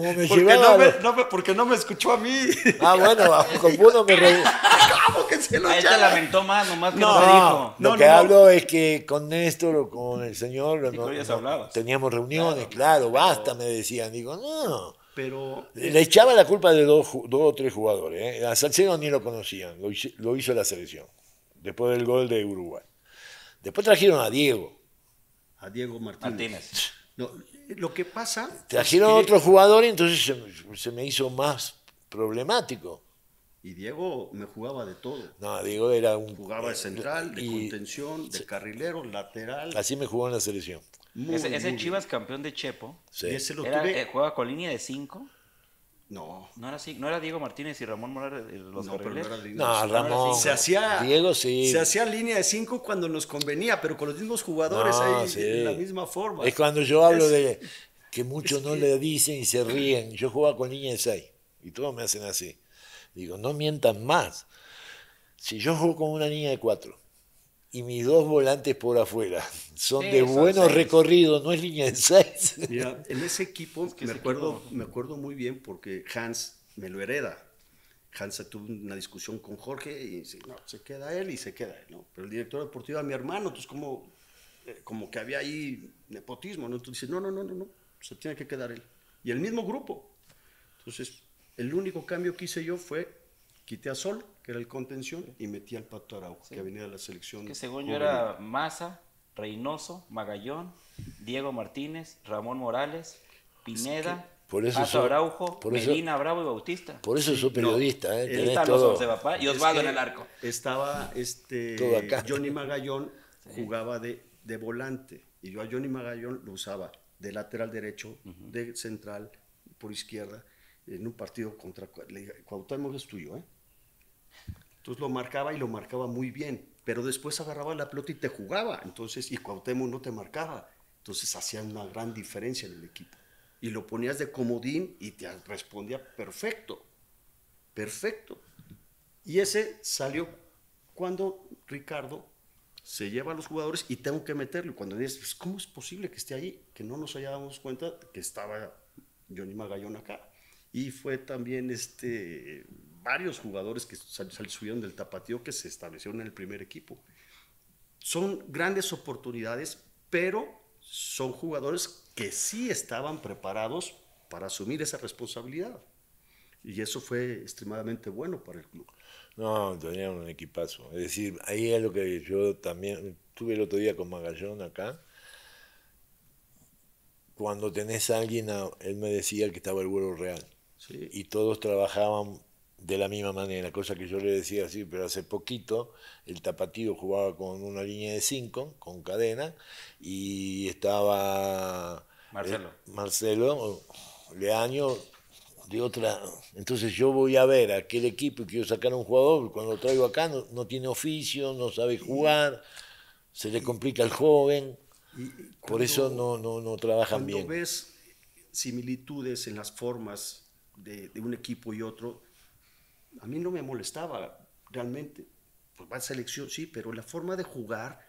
me, escuchó a mí. Ah, bueno, con uno me... ¿Cómo que se lo él te lamentó más, nomás que no, no me dijo. Lo que hablo es que con Néstor o con el señor... teníamos reuniones, claro, claro basta, me decían. Digo, no... Le echaba la culpa de dos, o tres jugadores. ¿eh? A Salcedo ni lo conocían, lo hizo, la selección, después del gol de Uruguay. Después trajeron a Diego. A Diego Martínez. lo que pasa... Trajeron a otro jugador y entonces se, me hizo más problemático. Y Diego me jugaba de todo. No, Diego era un. Jugaba de eh, central, de contención, de carrilero, lateral. Así me jugó en la selección ese, Chivas campeón de Chepo. Ese lo tuve... Eh, juega con línea de 5. No. No era así, no era Diego Martínez y Ramón Morales los No, no, era Ramón. Se hacía Se hacía línea de 5 cuando nos convenía, pero con los mismos jugadores ahí de la misma forma. Es cuando yo hablo de que muchos no le dicen y se ríen. Yo jugaba con línea de 6 y todos me hacen así. Digo, no mientan más. Si yo juego con una línea de 4 y mis dos volantes por afuera. Son de buenos recorridos, no es línea de seis. en ese equipo, que me, acuerdo, me acuerdo muy bien porque Hans me lo hereda. Hans tuvo una discusión con Jorge y dice, no, se queda él y se queda él, ¿no? Pero el director deportivo era mi hermano, entonces como, eh, como que había ahí nepotismo, ¿no? Entonces dice, no, no, no, no, no, se tiene que quedar él. Y el mismo grupo. Entonces, el único cambio que hice yo fue, quité a Sol, era el contención, y metía al Pato Araujo, que venía de la selección. Que según yo era Maza, Reynoso, Magallón, Diego Martínez, Ramón Morales, Pineda. Pato Araujo, por Medina, Bravo y Bautista. Por eso soy periodista. eh, papá y en el arco. Estaba este, Johnny Magallón, jugaba de, de volante. Y yo a Johnny Magallón lo usaba de lateral derecho, de central, por izquierda, en un partido contra... Le dije, Cuauhtémoc es tuyo, ¿eh? Entonces lo marcaba y lo marcaba muy bien, pero después agarraba la pelota y te jugaba. Entonces, y Cuauhtémoc no te marcaba. Entonces hacía una gran diferencia en el equipo. Y lo ponías de comodín y te respondía perfecto. Perfecto. Y ese salió cuando Ricardo se lleva a los jugadores y tengo que meterlo. Cuando dices, pues, ¿cómo es posible que esté ahí? Que no nos hayamos cuenta que estaba Johnny Magallón acá. Y fue también este varios jugadores que subieron del tapatío que se establecieron en el primer equipo. Son grandes oportunidades, pero son jugadores que sí estaban preparados para asumir esa responsabilidad. Y eso fue extremadamente bueno para el club. No, tenían un equipazo. Es decir, ahí es lo que yo también tuve el otro día con Magallón acá. Cuando tenés a alguien, él me decía que estaba el vuelo real. Y todos trabajaban de la misma manera, cosa que yo le decía así, pero hace poquito el tapatío jugaba con una línea de 5, con cadena, y estaba Marcelo, eh, Marcelo Leaño de otra. Entonces yo voy a ver a aquel equipo y quiero sacar a un jugador, cuando lo traigo acá no, tiene oficio, no sabe jugar, se le complica al joven, por eso no, no, no trabajan cuando ves similitudes en las formas de, de un equipo y otro, a mí no me molestaba realmente. Pues va a selección, sí, pero la forma de jugar...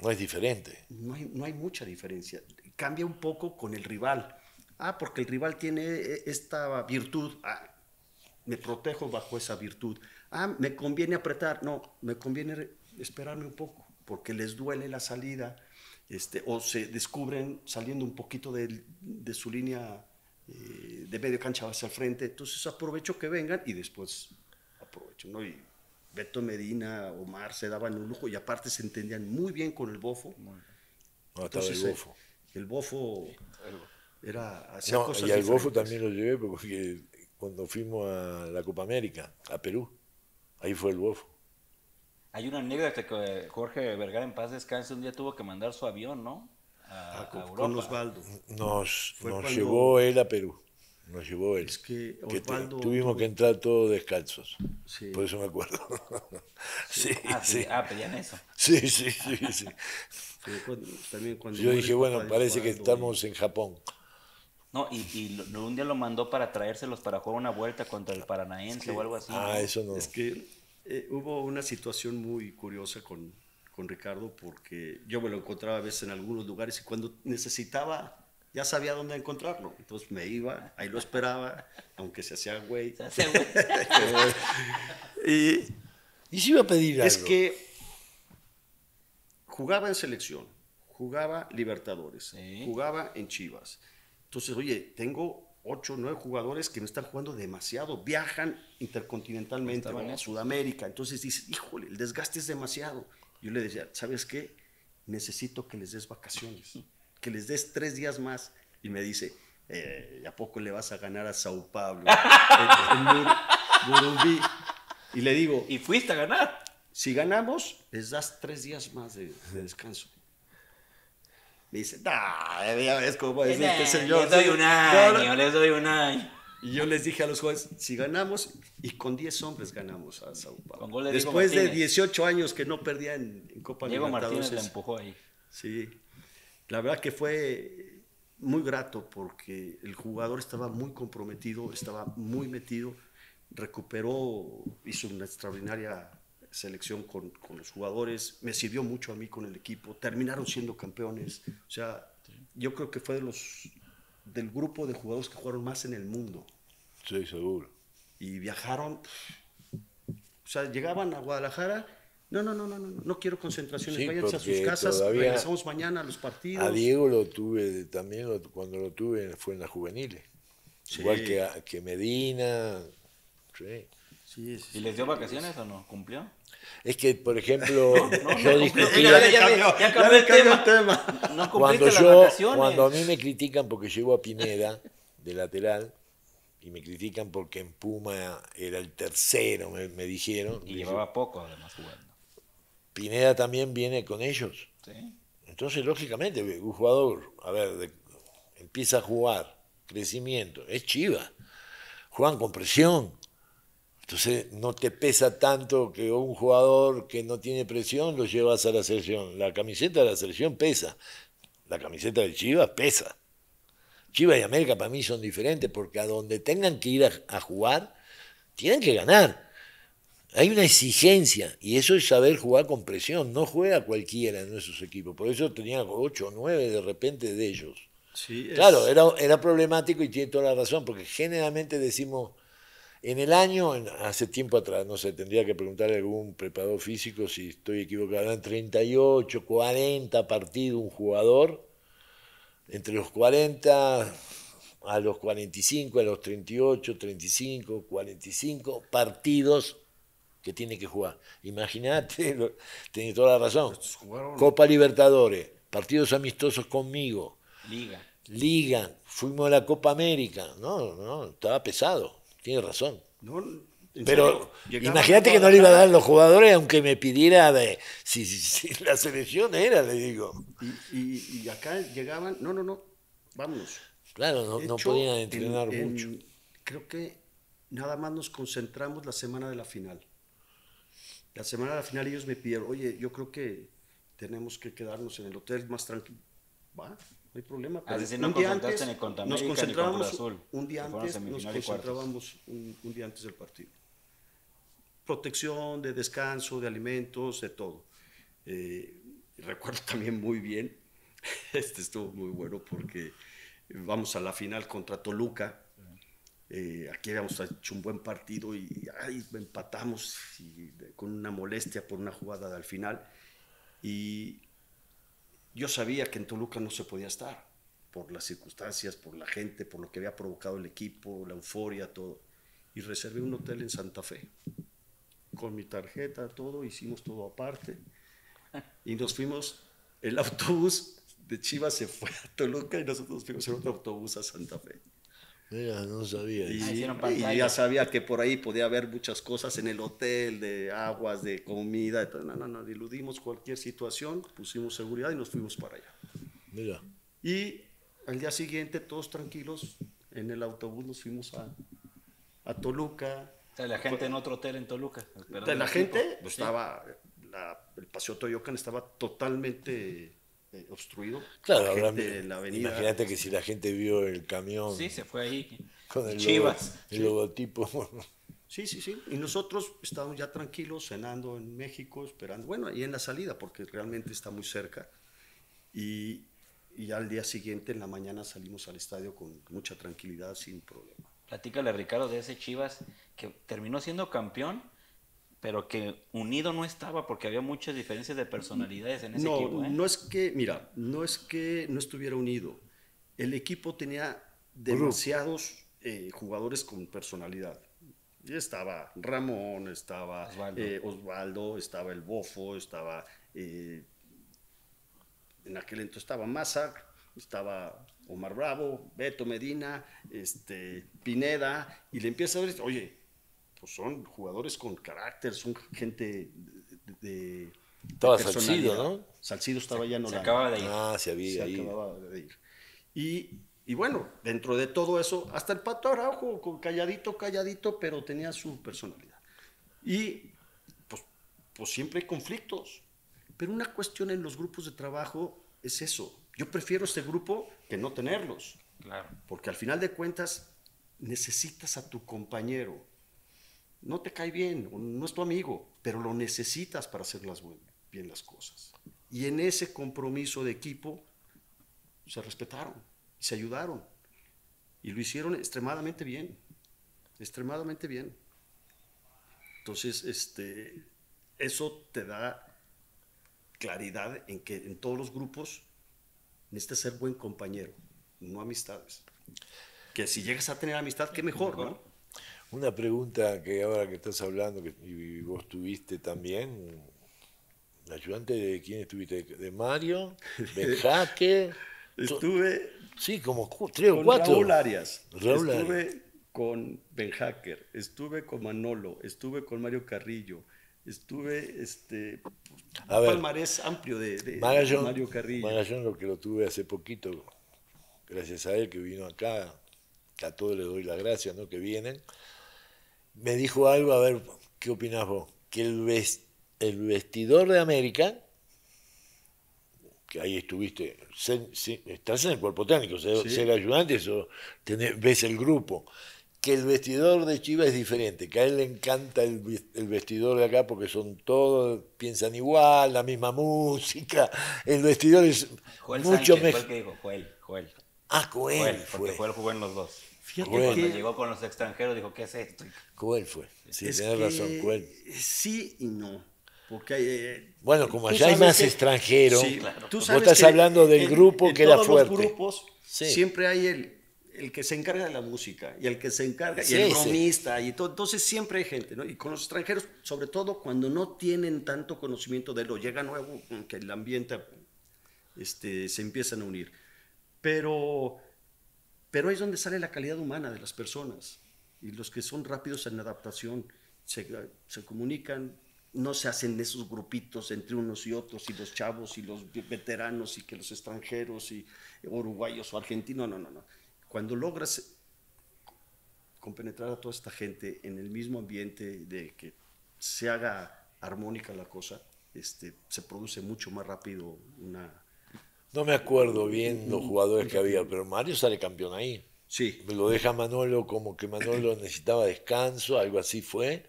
No es diferente. No hay, mucha diferencia. Cambia un poco con el rival. Ah, porque el rival tiene e, esta virtud. Ah, me protejo bajo esa virtud. Ah, me conviene apretar. No, me conviene esperarme un poco, porque les duele la salida, este, o se descubren saliendo un poquito de, de su línea eh, de medio cancha hacia al frente, entonces aprovecho que vengan y después aprovecho, ¿no? Y Beto Medina, Omar se daban un lujo y aparte se entendían muy bien con el bofo. Entonces, el eh, bofo. El, bofo era Y al bofo también lo llevé porque cuando fuimos a la Copa América, a Perú, ahí fue el bofo. Hay una anécdota que eh, Jorge Vergara en paz descanse un día tuvo que mandar su avión, ¿no? Con Osvaldo. Nos, nos llevó él a Perú. Nos llevó él. tuvimos que entrar todos descalzos. Por eso me acuerdo. Ah, sí. Ah, pedían eso. Sí, sí, sí. sí. Yo dije, bueno, parece que estamos en Japón. No, y, un día lo mandó para traérselos para jugar una vuelta contra el ah, Paranaense o algo así. Ah, eso no. Es que eh, hubo una situación muy curiosa con, con Ricardo porque yo me lo encontraba a veces en algunos lugares y cuando necesitaba ya sabía dónde encontrarlo. Entonces me iba, ahí lo esperaba, aunque se hacía güey. y, y si iba a pedir algo. Es que jugaba en selección, jugaba Libertadores, jugaba en Chivas. Entonces, oye, tengo ocho, nueve jugadores que no están jugando demasiado, viajan intercontinentalmente, van a Sudamérica. Entonces dices, híjole, el desgaste es demasiado. Yo le decía, ¿sabes qué? Necesito que les des vacaciones, que les des tres días más. Y me dice, eh, ¿a poco le vas a ganar a Sao Paulo? en, Y le digo... ¿Y fuiste a ganar? Si ganamos, les das tres días más de, descanso. Me dice, ¡ah! ya ves cómo es este señor. Les doy un año, les doy un año. Y yo les dije a los jueces, si ganamos, y con 10 hombres ganamos a Sao Paulo. Después de 18 años que no perdía en, Copa Diego Martínez la empujó ahí. Sí, la verdad que fue muy grato porque el jugador estaba muy comprometido, estaba muy metido, recuperó, hizo una extraordinaria selección con, con los jugadores, me sirvió mucho a mí con el equipo, terminaron siendo campeones, o sea, yo creo que fue de los del grupo de jugadores que jugaron más en el mundo. Estoy seguro. Y viajaron. O sea, llegaban a Guadalajara. No, no, no, no, no, no quiero concentraciones. Sí, Váyanse a sus casas. Regresamos mañana a los partidos. A Diego lo tuve también, cuando lo tuve fue en las juveniles. Igual que, que Medina. Sí. Sí, ¿Y les dio vacaciones o no? ¿Cumplió? Es que, por ejemplo, yo discutía. Ya, ya, cambió el tema. cuando Cuando a mí me critican porque llevo a Pineda de lateral y me critican porque en Puma era el tercero, me, dijeron. Y, llevaba poco además jugando. Pineda también viene con ellos. ¿Sí? Entonces, lógicamente, un jugador, a ver, empieza a jugar, crecimiento, es chiva. Juegan con presión. Entonces, no te pesa tanto que un jugador que no tiene presión lo llevas a la selección. La camiseta de la selección pesa. La camiseta de Chivas pesa. Chivas y América para mí son diferentes porque a donde tengan que ir a, jugar, tienen que ganar. Hay una exigencia y eso es saber jugar con presión. No juega cualquiera en esos equipos. Por eso tenía 8 o 9 de repente de ellos. Sí, Claro, era, era problemático y tiene toda la razón porque generalmente decimos... En el año, hace tiempo atrás, no sé, tendría que preguntarle a algún preparador físico si estoy equivocado, eran 38, 40 partidos un jugador entre los 40 a los 45, a los 38, 35, 45 partidos que tiene que jugar. Imagínate, tiene toda la razón. Copa Libertadores, partidos amistosos conmigo. Liga. Liga, fuimos a la Copa América. No, no, estaba pesado. Tiene razón. No, pero imagínate que no le iba a dar los jugadores, aunque me pidiera de, si, la selección era, le digo. Y, acá llegaban, no, no, no, vámonos. Claro, no, podían entrenar mucho. creo que nada más nos concentramos la semana de la final. La semana de la final ellos me pidieron, oye, yo creo que tenemos que quedarnos en el hotel más tranquilo. Va, no hay problema. no un día antes, nos concentrábamos, un día antes nos concentrábamos un día antes del partido protección, de descanso, de alimentos, de todo. Eh, recuerdo también muy bien, este estuvo muy bueno porque vamos a la final contra Toluca. Eh, aquí habíamos hecho un buen partido y ay, empatamos con una molestia por una jugada de al final. Y yo sabía que en Toluca no se podía estar por las circunstancias, por la gente, por lo que había provocado el equipo, la euforia, todo. Y reservé un hotel en Santa Fe con mi tarjeta, todo, hicimos todo aparte. Y nos fuimos, el autobús de Chivas se fue a Toluca y nosotros fuimos en otro autobús a Santa Fe. Mira, no sabía. Y, ya sabía que por ahí podía haber muchas cosas en el hotel, de aguas, de comida. todo. no, no, no, diludimos cualquier situación, pusimos seguridad y nos fuimos para allá. Mira. Y al día siguiente, todos tranquilos, en el autobús nos fuimos a, a Toluca, la gente en otro hotel en Toluca. La, gente pues estaba, el paseo Toyocan estaba totalmente eh, obstruido. Claro, la, Imagínate que si la gente vio el camión. Sí, se fue ahí. Con el Chivas. logotipo. Sí, sí, sí. Y nosotros estábamos ya tranquilos, cenando en México, esperando, bueno, y en la salida, porque realmente está muy cerca. Y, y al día siguiente, en la mañana, salimos al estadio con mucha tranquilidad, sin problema. Platícale, Ricardo, de ese Chivas que terminó siendo campeón, pero que unido no estaba porque había muchas diferencias de personalidades en ese equipo. ¿eh? No, es que, mira, no es que no estuviera unido. El equipo tenía demasiados eh, jugadores con personalidad. Y estaba Ramón, estaba eh, Osvaldo. estaba el Bofo, estaba. Eh, en aquel entonces estaba Massa, estaba Omar Bravo, Beto Medina, este, Pineda, y le empieza a ver, oye, pues son jugadores con carácter, son gente de... de Salcido, ¿no? Salcido estaba ya de ir. Ah, se había se Y, bueno, dentro de todo eso, hasta el Pato Araujo, calladito, calladito, pero tenía su personalidad. Y pues, pues siempre hay conflictos. Pero una cuestión en los grupos de trabajo es eso, yo prefiero este grupo que no tenerlos. Claro. Porque al final de cuentas necesitas a tu compañero. No te cae bien, no es tu amigo, pero lo necesitas para hacer las bien las cosas. Y en ese compromiso de equipo se respetaron, se ayudaron y lo hicieron extremadamente bien, extremadamente bien. Entonces, este, eso te da claridad en que en todos los grupos necesitas ser buen compañero, no amistades. Que si llegas a tener amistad, qué mejor, ¿no? Una pregunta que ahora que estás hablando, que, y vos tuviste también, ayudante de quién estuviste, de Mario, Benjaque, Estuve. Sí, como tres o cuatro. Raúl Arias. estuve con Ben Hacker, estuve con Manolo, estuve con Mario Carrillo, estuve este palmarés amplio de, Mario Carrillo. Magallón, lo que lo tuve hace poquito, gracias a él que vino acá, que a todos les doy las gracias, ¿no? Que vienen. Me dijo algo, a ver, ¿qué opinás vos? Que el, el vestidor de América, que ahí estuviste, estás en el cuerpo técnico, ser, ayudante, o ves el grupo que el vestidor de Chiva es diferente, que a él le encanta el, vestidor de acá porque son todos, piensan igual, la misma música. El vestidor es mucho mejor. que dijo, Joel, Joel. Ah, Juel fue. porque Joel jugó en los dos. Fíjate cuando llegó con los extranjeros dijo, ¿qué es esto? Juel fue. Sí, es razón, Juel. Sí y no. Porque eh, bueno, como allá hay más que... extranjeros, sí, vos estás hablando del grupo que era fuerte. Los grupos siempre hay el el que se encarga de la música y el que se encarga y el bromista y todo. Entonces siempre hay gente, ¿no? Y con los extranjeros, sobre todo cuando no tienen tanto conocimiento de lo llega nuevo, que el ambiente este, se empiezan a unir. Pero, pero ahí es donde sale la calidad humana de las personas y los que son rápidos en adaptación se, se comunican, no se hacen esos grupitos entre unos y otros, y los chavos y los veteranos y que los extranjeros y uruguayos o argentinos, no, no, no. Cuando logras compenetrar a toda esta gente en el mismo ambiente de que se haga armónica la cosa, este, se produce mucho más rápido una... No me acuerdo bien los mm. jugadores que había, pero Mario sale campeón ahí. Sí. Lo deja Manolo como que Manolo necesitaba descanso, algo así fue.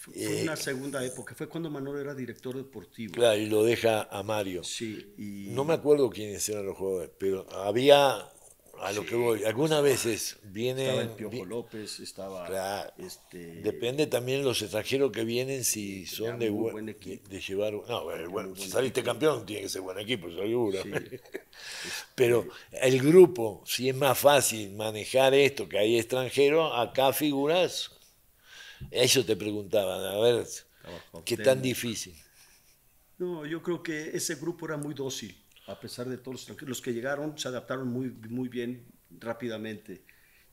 Fue eh, una segunda época, fue cuando Manolo era director deportivo. Claro, y lo deja a Mario. Sí. No me acuerdo quiénes eran los jugadores, pero había a lo que voy, algunas veces viene. Estaba el Piojo López, estaba. Este, depende también los extranjeros que vienen, si son de, buen equipo. llevar. No, eh, bueno, si saliste campeón, tiene que ser buen equipo, seguro. Este, Pero el grupo, si es más fácil manejar esto que hay extranjeros, acá figuras. Eso te preguntaban, a ver, ¿qué tan difícil? No, yo creo que ese grupo era muy dócil a pesar de todos los que llegaron se adaptaron muy, muy bien rápidamente.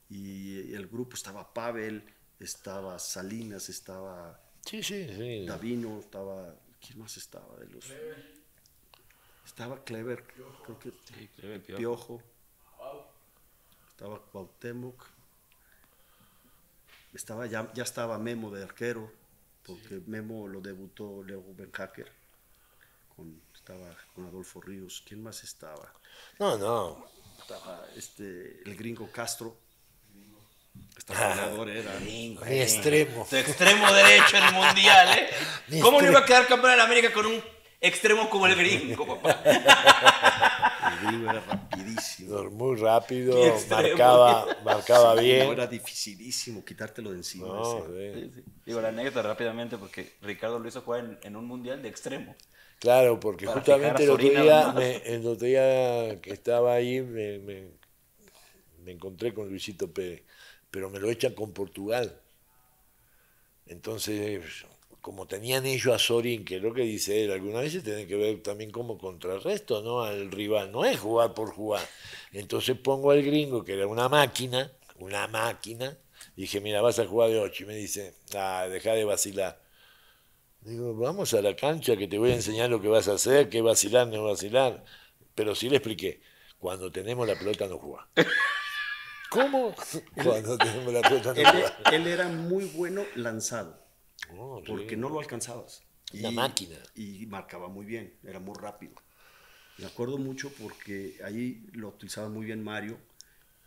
Y el grupo estaba Pavel, estaba Salinas, estaba sí, sí, Davino, estaba. ¿Quién más estaba de los.? Estaba Clever, creo que. Piojo. Estaba Cuauhtémoc. Estaba, ya, ya estaba Memo de arquero, porque Memo lo debutó Leo Hacker. con estaba con Adolfo Ríos, ¿quién más estaba? No, no. Estaba este, el gringo Castro. Ah, este jugador, era. Gringo, extremo. extremo derecho en el mundial, ¿eh? ¿Cómo no iba a quedar campeón de América con un extremo como el gringo, papá? el gringo era rapidísimo. Muy rápido, marcaba, marcaba bien. era dificilísimo quitártelo de encima. Digo la anécdota rápidamente porque Ricardo lo hizo jugar en, en un mundial de extremo. Claro, porque justamente el otro, día, el otro, que estaba ahí me, encontré con Luisito Pérez, pero me lo echan con Portugal. Entonces, como tenían ellos a Sorín, que es lo que dice él, algunas veces tiene que ver también como contrarresto ¿no? al rival, no es jugar por jugar. Entonces pongo al gringo, que era una máquina, una máquina, dije, mira, vas a jugar de ocho. y me dice, ah, deja de vacilar Digo, vamos a la cancha que te voy a enseñar lo que vas a hacer, qué vacilar, no vacilar. Pero sí le expliqué, cuando tenemos la pelota no juega. ¿Cómo? Cuando tenemos la pelota no juega. E, él, era muy bueno lanzado, oh, porque no lo alcanzabas. La máquina. Y marcaba muy bien, era muy rápido. Me acuerdo mucho porque ahí lo utilizaba muy bien Mario,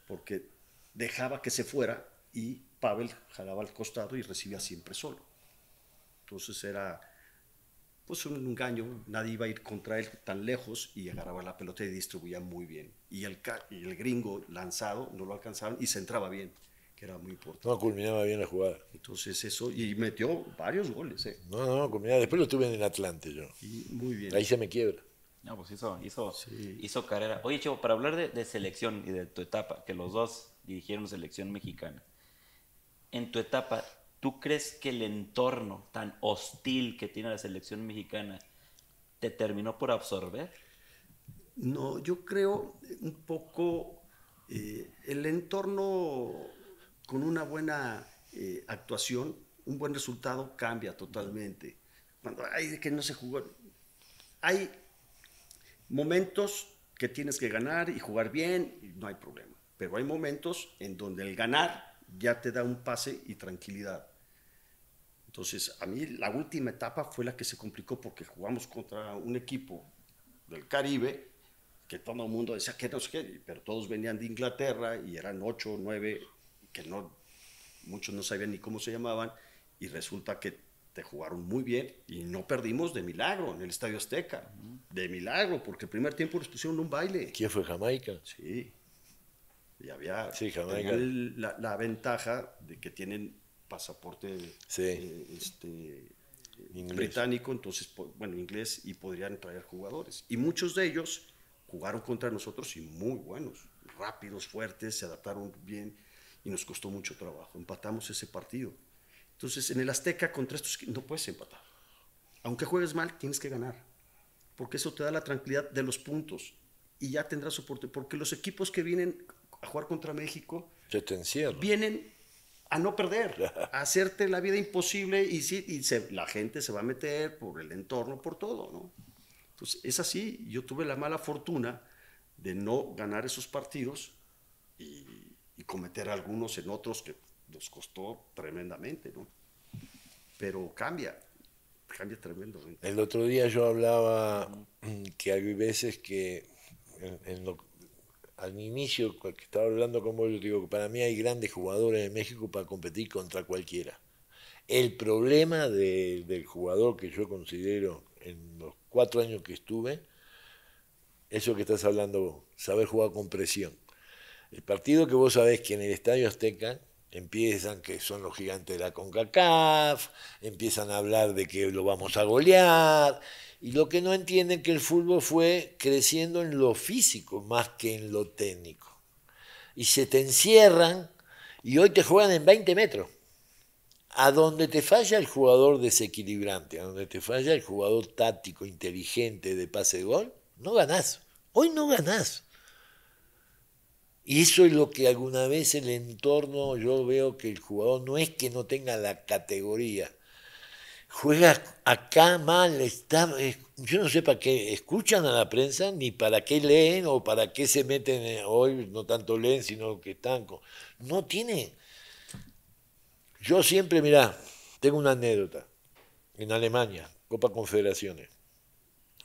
porque dejaba que se fuera y Pavel jalaba al costado y recibía siempre solo. Entonces era pues un engaño, nadie iba a ir contra él tan lejos y agarraba la pelota y distribuía muy bien. Y el, gringo lanzado no lo alcanzaban y se entraba bien, que era muy importante. No, culminaba bien la jugada. Entonces eso, y metió varios goles. Eh. No, no, culminaba. Después lo tuve en Atlante yo. muy bien. Ahí se me quiebra. No, pues hizo, carrera. Oye, Chivo, para hablar de, de selección y de tu etapa, que los dos dirigieron selección mexicana. En tu etapa, ¿Tú crees que el entorno tan hostil que tiene la selección mexicana te terminó por absorber? No, yo creo un poco eh, el entorno con una buena eh, actuación, un buen resultado cambia totalmente. Cuando hay que no se jugó, hay momentos que tienes que ganar y jugar bien, no hay problema. Pero hay momentos en donde el ganar ya te da un pase y tranquilidad. Entonces, a mí la última etapa fue la que se complicó porque jugamos contra un equipo del Caribe que todo el mundo decía que no sé pero todos venían de Inglaterra y eran ocho o nueve, que no, muchos no sabían ni cómo se llamaban, y resulta que te jugaron muy bien y no perdimos de milagro en el Estadio Azteca, de milagro, porque el primer tiempo les pusieron un baile. ¿Quién fue Jamaica? Sí, y había Jamaica. la ventaja de que tienen pasaporte eh, este, británico, entonces, bueno, inglés, y podrían traer jugadores. Y muchos de ellos jugaron contra nosotros y muy buenos, rápidos, fuertes, se adaptaron bien y nos costó mucho trabajo. Empatamos ese partido. Entonces, en el Azteca contra estos no puedes empatar. Aunque juegues mal, tienes que ganar, porque eso te da la tranquilidad de los puntos y ya tendrás soporte, porque los equipos que vienen a jugar contra México vienen a no perder, a hacerte la vida imposible y, la gente se va a meter por el entorno, por todo, ¿no? Entonces, pues, es así, yo tuve la mala fortuna de no ganar esos partidos y, cometer algunos en otros que nos costó tremendamente, ¿no? Pero cambia, cambia tremendamente. El otro día yo hablaba mm, que hay veces que al inicio, cuando estaba hablando con vos, yo digo que para mí hay grandes jugadores en México para competir contra cualquiera. El problema del jugador que yo considero en los cuatro años que estuve, eso que estás hablando vos, saber jugar con presión. El partido que vos sabés que en el Estadio Azteca empiezan que son los gigantes de la CONCACAF, empiezan a hablar de que lo vamos a golear, y lo que no entienden que el fútbol fue creciendo en lo físico más que en lo técnico. Y se te encierran y hoy te juegan en 20 metros. A donde te falla el jugador desequilibrante, a donde te falla el jugador táctico, inteligente, de pase de gol, no ganás. Hoy no ganás. Y eso es lo que alguna vez el entorno, yo veo que el jugador no es que no tenga la categoría, juega acá mal, está, eh, yo no sé para qué escuchan a la prensa, ni para qué leen o para qué se meten eh, hoy, no tanto leen, sino que están no tiene, Yo siempre, mirá, tengo una anécdota en Alemania, Copa Confederaciones.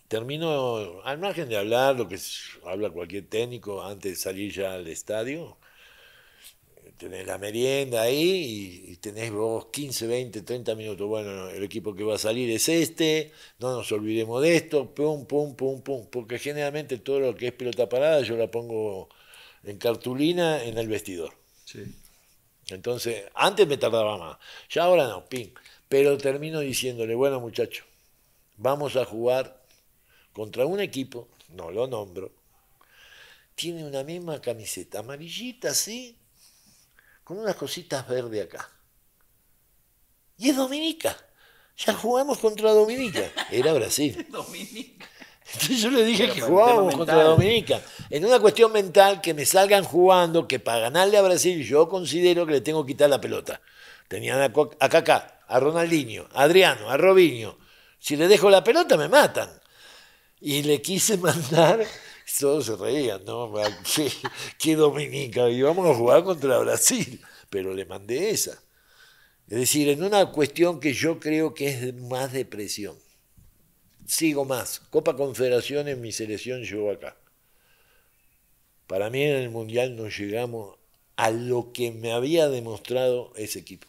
Termino, al margen de hablar lo que habla cualquier técnico antes de salir ya al estadio, tenés la merienda ahí y, tenés vos 15, 20, 30 minutos. Bueno, el equipo que va a salir es este, no nos olvidemos de esto, pum, pum, pum, pum. Porque generalmente todo lo que es pelota parada yo la pongo en cartulina en el vestidor. Entonces, antes me tardaba más, ya ahora no, ping. Pero termino diciéndole, bueno muchacho, vamos a jugar contra un equipo, no lo nombro, tiene una misma camiseta amarillita, sí, con unas cositas verdes acá. Y es Dominica. Ya jugamos contra Dominica. Era Brasil. Dominica. Entonces yo le dije que jugábamos contra Dominica. En una cuestión mental que me salgan jugando, que para ganarle a Brasil yo considero que le tengo que quitar la pelota. Tenían a, acá a Ronaldinho, a Adriano, a Robinho. Si le dejo la pelota me matan. Y le quise mandar todos se reían, ¿no? ¿Qué, dominica? Y vamos a jugar contra Brasil. Pero le mandé esa. Es decir, en una cuestión que yo creo que es más de presión. Sigo más. Copa Confederación en mi selección llegó acá. Para mí en el Mundial no llegamos a lo que me había demostrado ese equipo.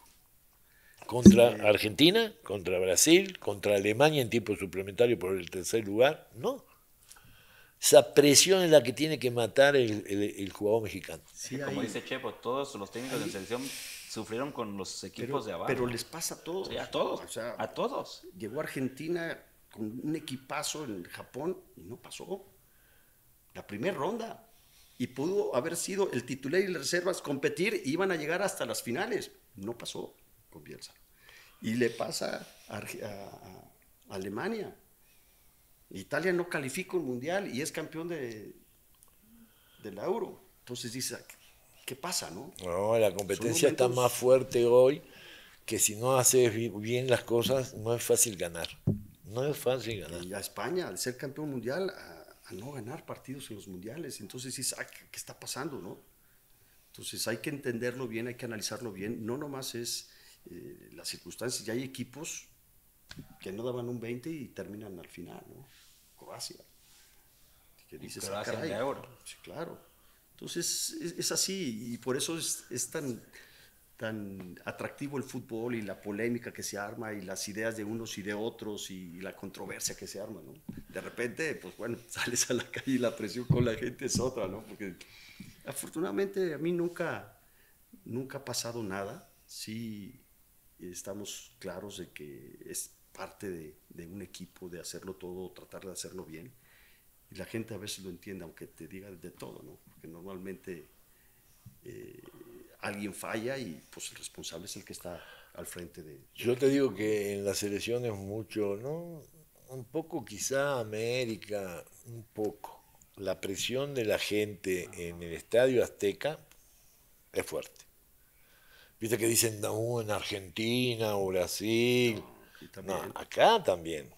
Contra Argentina, contra Brasil, contra Alemania en tiempo suplementario por el tercer lugar, no esa presión es la que tiene que matar el, jugador mexicano. Sí, como dice Chepo, todos los técnicos de selección sufrieron con los equipos de abajo. Pero les pasa a todos. a todos. a todos. Llegó Argentina con un equipazo en Japón y no pasó. La primera ronda. Y pudo haber sido el titular y las reservas competir y iban a llegar hasta las finales. No pasó con Y le pasa a Alemania Italia no califica un mundial y es campeón de, de la Euro. Entonces dice, ah, ¿qué pasa, no? No, la competencia está más fuerte hoy que si no haces bien las cosas, no es fácil ganar. No es fácil ganar. Y a España, al ser campeón mundial, a, no ganar partidos en los mundiales. Entonces dice, ah, ¿qué está pasando, no? Entonces hay que entenderlo bien, hay que analizarlo bien. No nomás es eh, las circunstancias, ya hay equipos que no daban un 20 y terminan al final, ¿no? Croacia. Que dices, ah, claro. Entonces es, así y por eso es, tan, tan atractivo el fútbol y la polémica que se arma y las ideas de unos y de otros y, la controversia que se arma, ¿no? De repente, pues bueno, sales a la calle y la presión con la gente es otra, ¿no? Porque afortunadamente a mí nunca, nunca ha pasado nada. Sí estamos claros de que es parte de, un equipo, de hacerlo todo, tratar de hacerlo bien. Y la gente a veces lo entiende, aunque te diga de todo, ¿no? Porque normalmente eh, alguien falla y pues el responsable es el que está al frente de... Yo te digo que en las elecciones mucho, ¿no? Un poco quizá América, un poco. La presión de la gente en el Estadio Azteca es fuerte. Viste que dicen, no, en Argentina o Brasil acá también,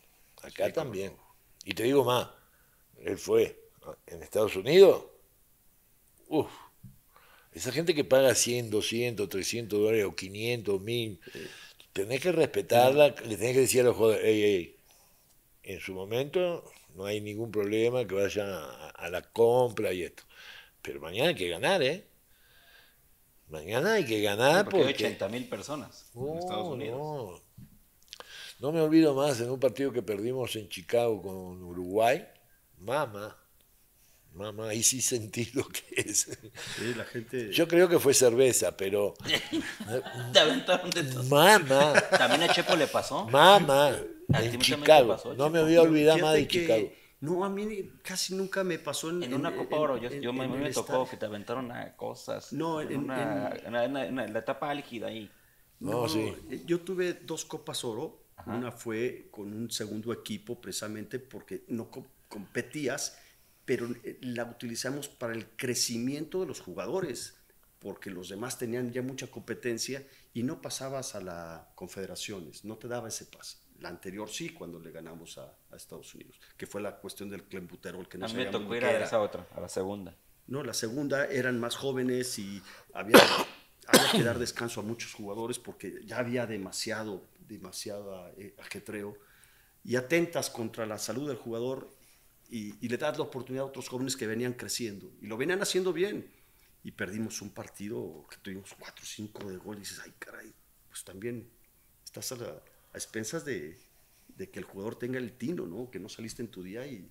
acá también. Y te digo más, él fue en Estados Unidos, uff, esa gente que paga 100, 200, 300 dólares o 500, 1000, tenés que respetarla, le tenés que decir a los en su momento no hay ningún problema que vaya a, la compra y esto. Pero mañana hay que ganar, ¿eh? Mañana hay que ganar porque, 80 mil personas en Estados Unidos. No me olvido más en un partido que perdimos en Chicago con Uruguay. Mamá, mamá, ahí sí sentí lo que es. Yo creo que fue cerveza, pero... Te aventaron de todo. Mamá. También a Chepo le pasó. Mamá, en Chicago. no me voy a olvidar más de Chicago. No, a mí casi nunca me pasó en... una Copa Oro, yo, me, tocó que te aventaron a cosas. No, en, la etapa álgida ahí. no, sí. Eh, yo tuve dos Copas Oro una fue con un segundo equipo precisamente porque no competías, pero eh, la utilizamos para el crecimiento de los jugadores, porque los demás tenían ya mucha competencia y no pasabas a la confederaciones, no te daba ese paso. La anterior sí, cuando le ganamos a, Estados Unidos, que fue la cuestión del clembuterol que no A mí me tocó ir a esa otra, a la segunda. No, la segunda eran más jóvenes y había que dar descanso a muchos jugadores porque ya había demasiado demasiado eh, ajetreo y atentas contra la salud del jugador y, le das la oportunidad a otros jóvenes que venían creciendo y lo venían haciendo bien. Y perdimos un partido que tuvimos 4 o 5 de gol y dices, ay caray, pues también estás a, expensas de, que el jugador tenga el tino, ¿no? Que no saliste en tu día y,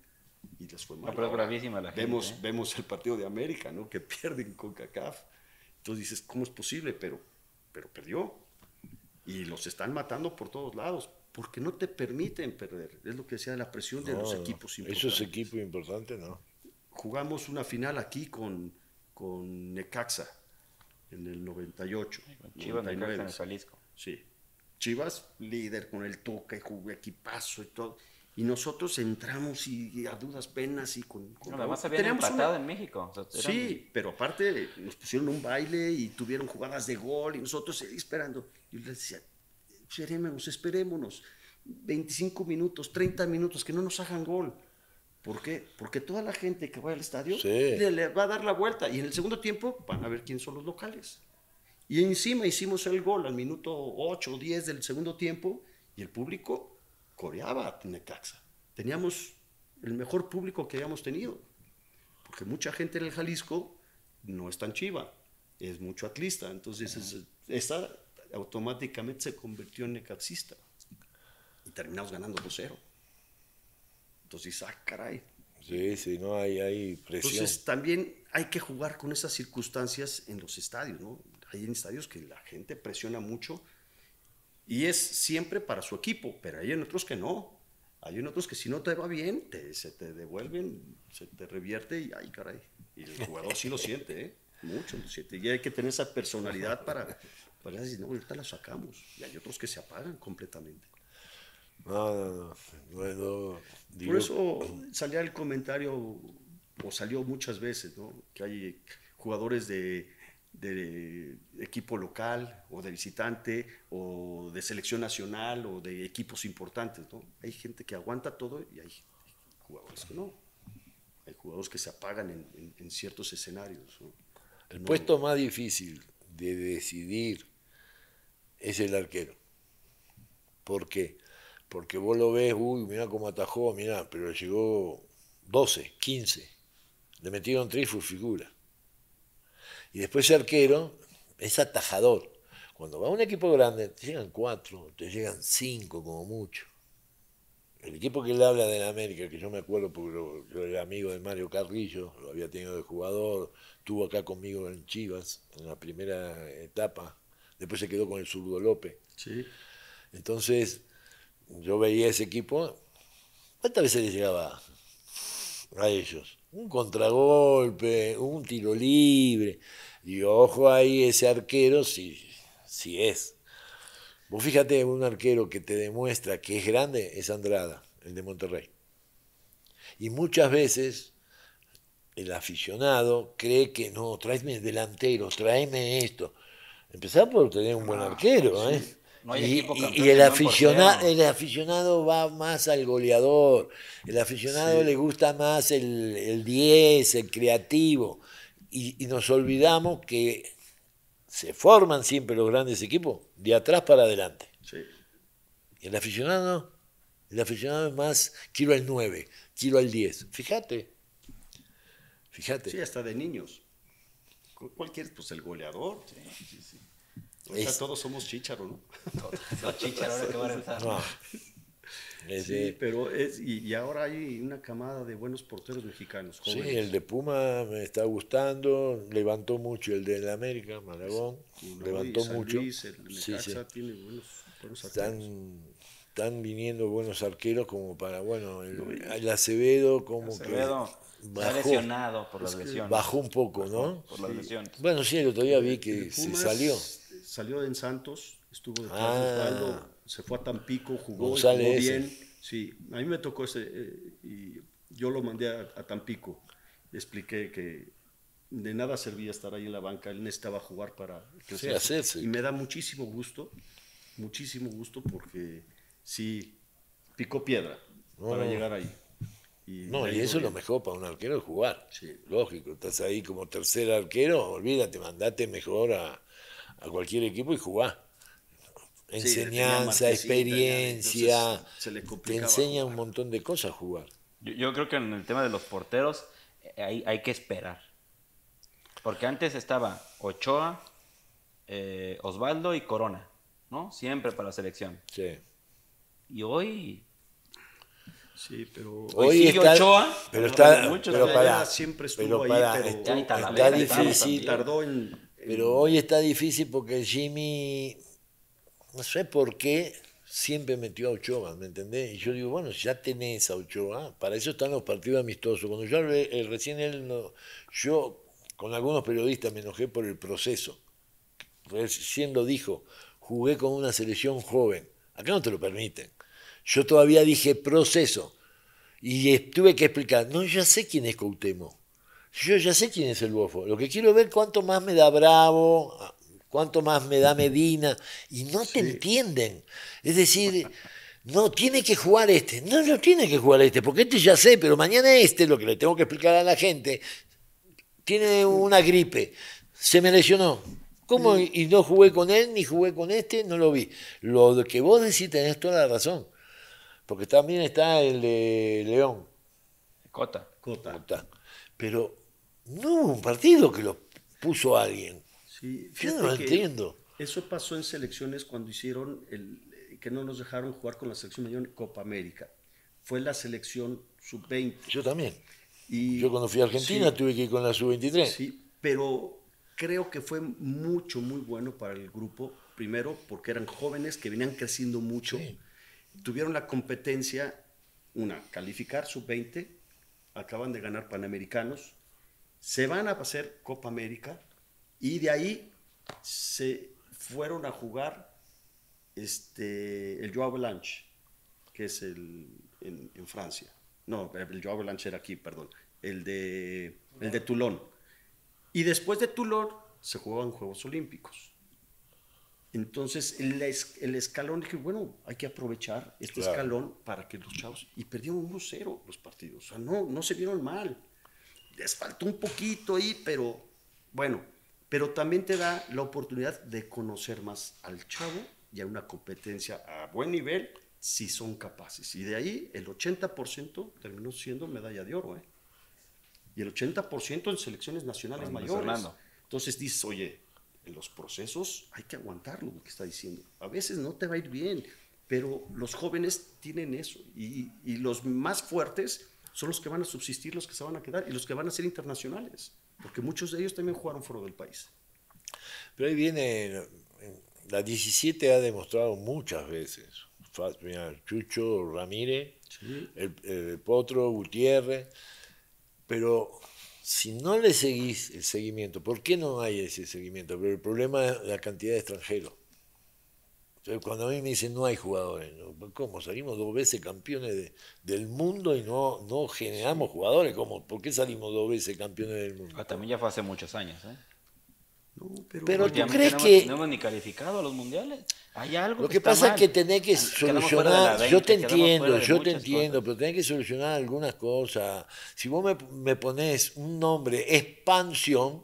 y les fue mal. vemos, ¿eh? vemos el partido de América, ¿no? Que pierden con CACAF. Entonces dices, ¿cómo es posible? Pero, pero perdió y los están matando por todos lados porque no te permiten perder. Es lo que decía la presión de los equipos importantes. es equipo importante ¿no? Jugamos una final aquí con, con Necaxa en el 98. Chivas, en Jalisco. Sí. Chivas, líder con el toque, equipazo y todo y nosotros entramos y, a dudas penas y con... con no, además empatado en México. Sí, pero aparte nos pusieron un baile y tuvieron jugadas de gol y nosotros esperando. Yo les decía, esperémonos, esperémonos. 25 minutos, 30 minutos, que no nos hagan gol. ¿Por qué? Porque toda la gente que va al estadio le, va a dar la vuelta y en el segundo tiempo van a ver quién son los locales. Y encima hicimos el gol al minuto 8 o 10 del segundo tiempo y el público coreaba Necaxa. Teníamos el mejor público que hayamos tenido. Porque mucha gente en el Jalisco no es tan chiva, es mucho atlista. Entonces, es, esa automáticamente se convirtió en necaxista. Y terminamos ganando 2-0. Entonces, ah, caray. Sí, sí, no hay, presión. Entonces, también hay que jugar con esas circunstancias en los estadios, ¿no? Hay en estadios que la gente presiona mucho y es siempre para su equipo, pero hay en otros que no. Hay otros que si no te va bien, se te devuelven, se te revierte y ay caray. Y el jugador sí lo siente, ¿eh? mucho lo siente. Y hay que tener esa personalidad para, para decir, no, ahorita la sacamos. Y hay otros que se apagan completamente. No, no, no. Por eso salía el comentario, o salió muchas veces, ¿no? Que hay jugadores de de equipo local o de visitante o de selección nacional o de equipos importantes, ¿no? Hay gente que aguanta todo y hay, jugadores que no. Hay jugadores que se apagan en, ciertos escenarios. El puesto más difícil de decidir es el arquero. ¿Por qué? Porque vos lo ves, uy, mira cómo atajó, mira, pero llegó 12, 15. Le metieron tres figuras y después arquero es atajador. Cuando va a un equipo grande, te llegan cuatro, te llegan cinco como mucho. El equipo que le habla del América, que yo me acuerdo porque yo era amigo de Mario Carrillo, lo había tenido de jugador, estuvo acá conmigo en Chivas, en la primera etapa, después se quedó con el zurdo López. Entonces, yo veía ese equipo, ¿cuántas veces le llegaba a ellos? Un contragolpe, un tiro libre. Y ojo ahí ese arquero si, si es. Vos fíjate, un arquero que te demuestra que es grande es Andrada, el de Monterrey. Y muchas veces el aficionado cree que no, tráeme delantero, tráeme esto. Empezar por tener un buen ah, arquero, ¿eh? y, el, aficionado, el aficionado va más al goleador, el aficionado le gusta más el 10, el creativo y, nos olvidamos que se forman siempre los grandes equipos de atrás para adelante. Y el aficionado, el aficionado es más, quiero al 9, quiero al 10. Fíjate, fíjate. Sí, hasta de niños. Cualquier, pues el goleador. todos somos chícharo, ¿no? No, ahora que va a entrar. No. Sí, pero es, y, ahora hay una camada de buenos porteros mexicanos. Sí, el de Puma me está gustando, levantó mucho el de la América, Maragón, levantó mucho. el sí, sí. Están, viniendo buenos arqueros como para, bueno, el, Acevedo como que... Bajó, lesionado por Bajó un poco, ¿no? Por Bueno, sí, el otro día vi que se salió. Salió en Santos, estuvo detrás ah se fue a Tampico, jugó, muy bien. Sí, a mí me tocó ese, eh, y yo lo mandé a, Tampico. Expliqué que de nada servía estar ahí en la banca, él necesitaba jugar para hacerse. Y me da muchísimo gusto, muchísimo gusto porque sí, picó piedra para llegar ahí. Y no, y eso es lo mejor para un arquero, jugar. Sí. Lógico, estás ahí como tercer arquero, olvídate, mandate mejor a, a cualquier equipo y jugar enseñanza, experiencia, te enseña un montón de cosas a jugar. Yo, creo que en el tema de los porteros eh, hay, hay que esperar. Porque antes estaba Ochoa, eh, Osvaldo y Corona, ¿no? Siempre para la selección. Sí. Y hoy Sí, pero hoy Ochoa, pero está, pero para, siempre estuvo pero está, difícil. Pero hoy está difícil porque Jimmy no sé por qué siempre metió a Ochoa, ¿me entendés? Y yo digo, bueno, ya tenés a Ochoa, para eso están los partidos amistosos. Cuando yo el eh, recién él, yo con algunos periodistas me enojé por el proceso. Recién lo dijo, jugué con una selección joven. Acá no te lo permiten. Yo todavía dije proceso y tuve que explicar, no, ya sé quién es Cautemo. Yo ya sé quién es el bofo. Lo que quiero ver cuánto más me da Bravo, ah, cuánto más me da Medina, y no te entienden. Es decir, no, tiene que jugar este, no, no tiene que jugar este, porque este ya sé, pero mañana este, lo que le tengo que explicar a la gente, tiene una gripe, se me lesionó. ¿Cómo? Y no jugué con él, ni jugué con este, no lo vi. Lo que vos decís tenés toda la razón. Porque también está el de León. Cota. Cota. Cota. Pero no hubo un partido que lo puso alguien yo entiendo. Eso pasó en selecciones cuando hicieron el eh, que no nos dejaron jugar con la selección mayor Copa América. Fue la selección sub-20. Yo también. yo cuando fui a Argentina tuve que ir con la sub-23. Sí, pero creo que fue mucho, muy bueno para el grupo. Primero, porque eran jóvenes que venían creciendo mucho. Tuvieron la competencia, una, calificar sub-20. Acaban de ganar Panamericanos. Se van a hacer Copa América y de ahí se fueron a jugar este, el Joao Avalanche, que es el, en, Francia. No, el Joao Avalanche era aquí, perdón. El de, el de Toulon. Y después de Toulon se jugaban Juegos Olímpicos. Entonces, el, escalón, dije, bueno, hay que aprovechar este escalón para que los chavos. Y perdieron 1-0 los partidos. O sea, no, no se vieron mal. Les faltó un poquito ahí, pero bueno, pero también te da la oportunidad de conocer más al chavo y a una competencia a buen nivel si son capaces. Y de ahí el 80% terminó siendo medalla de oro. ¿eh? Y el 80% en selecciones nacionales mayores. Entonces dices, oye, en los procesos hay que aguantarlo, lo que está diciendo. A veces no te va a ir bien, pero los jóvenes tienen eso. Y, y los más fuertes son los que van a subsistir, los que se van a quedar y los que van a ser internacionales porque muchos de ellos también jugaron fuera del país. Pero ahí viene, la 17 ha demostrado muchas veces, Chucho, Ramírez, Potro, Gutiérrez, pero si no le seguís el seguimiento, ¿por qué no hay ese seguimiento? Pero el problema es la cantidad de extranjeros. Entonces, cuando a mí me dicen no hay jugadores, ¿cómo? Salimos dos veces campeones del mundo y no, no generamos jugadores. ¿Cómo? ¿Por qué salimos dos veces campeones del mundo? Hasta a mí ya fue hace muchos años. ¿eh? No, pero, tú crees no que. No hemos ni calificado a los mundiales. Hay algo. Lo que, pasa es que tenés que ah, solucionar. yo te entiendo, yo te entiendo, pero tenés que solucionar algunas cosas. Si vos me, pones un nombre, expansión,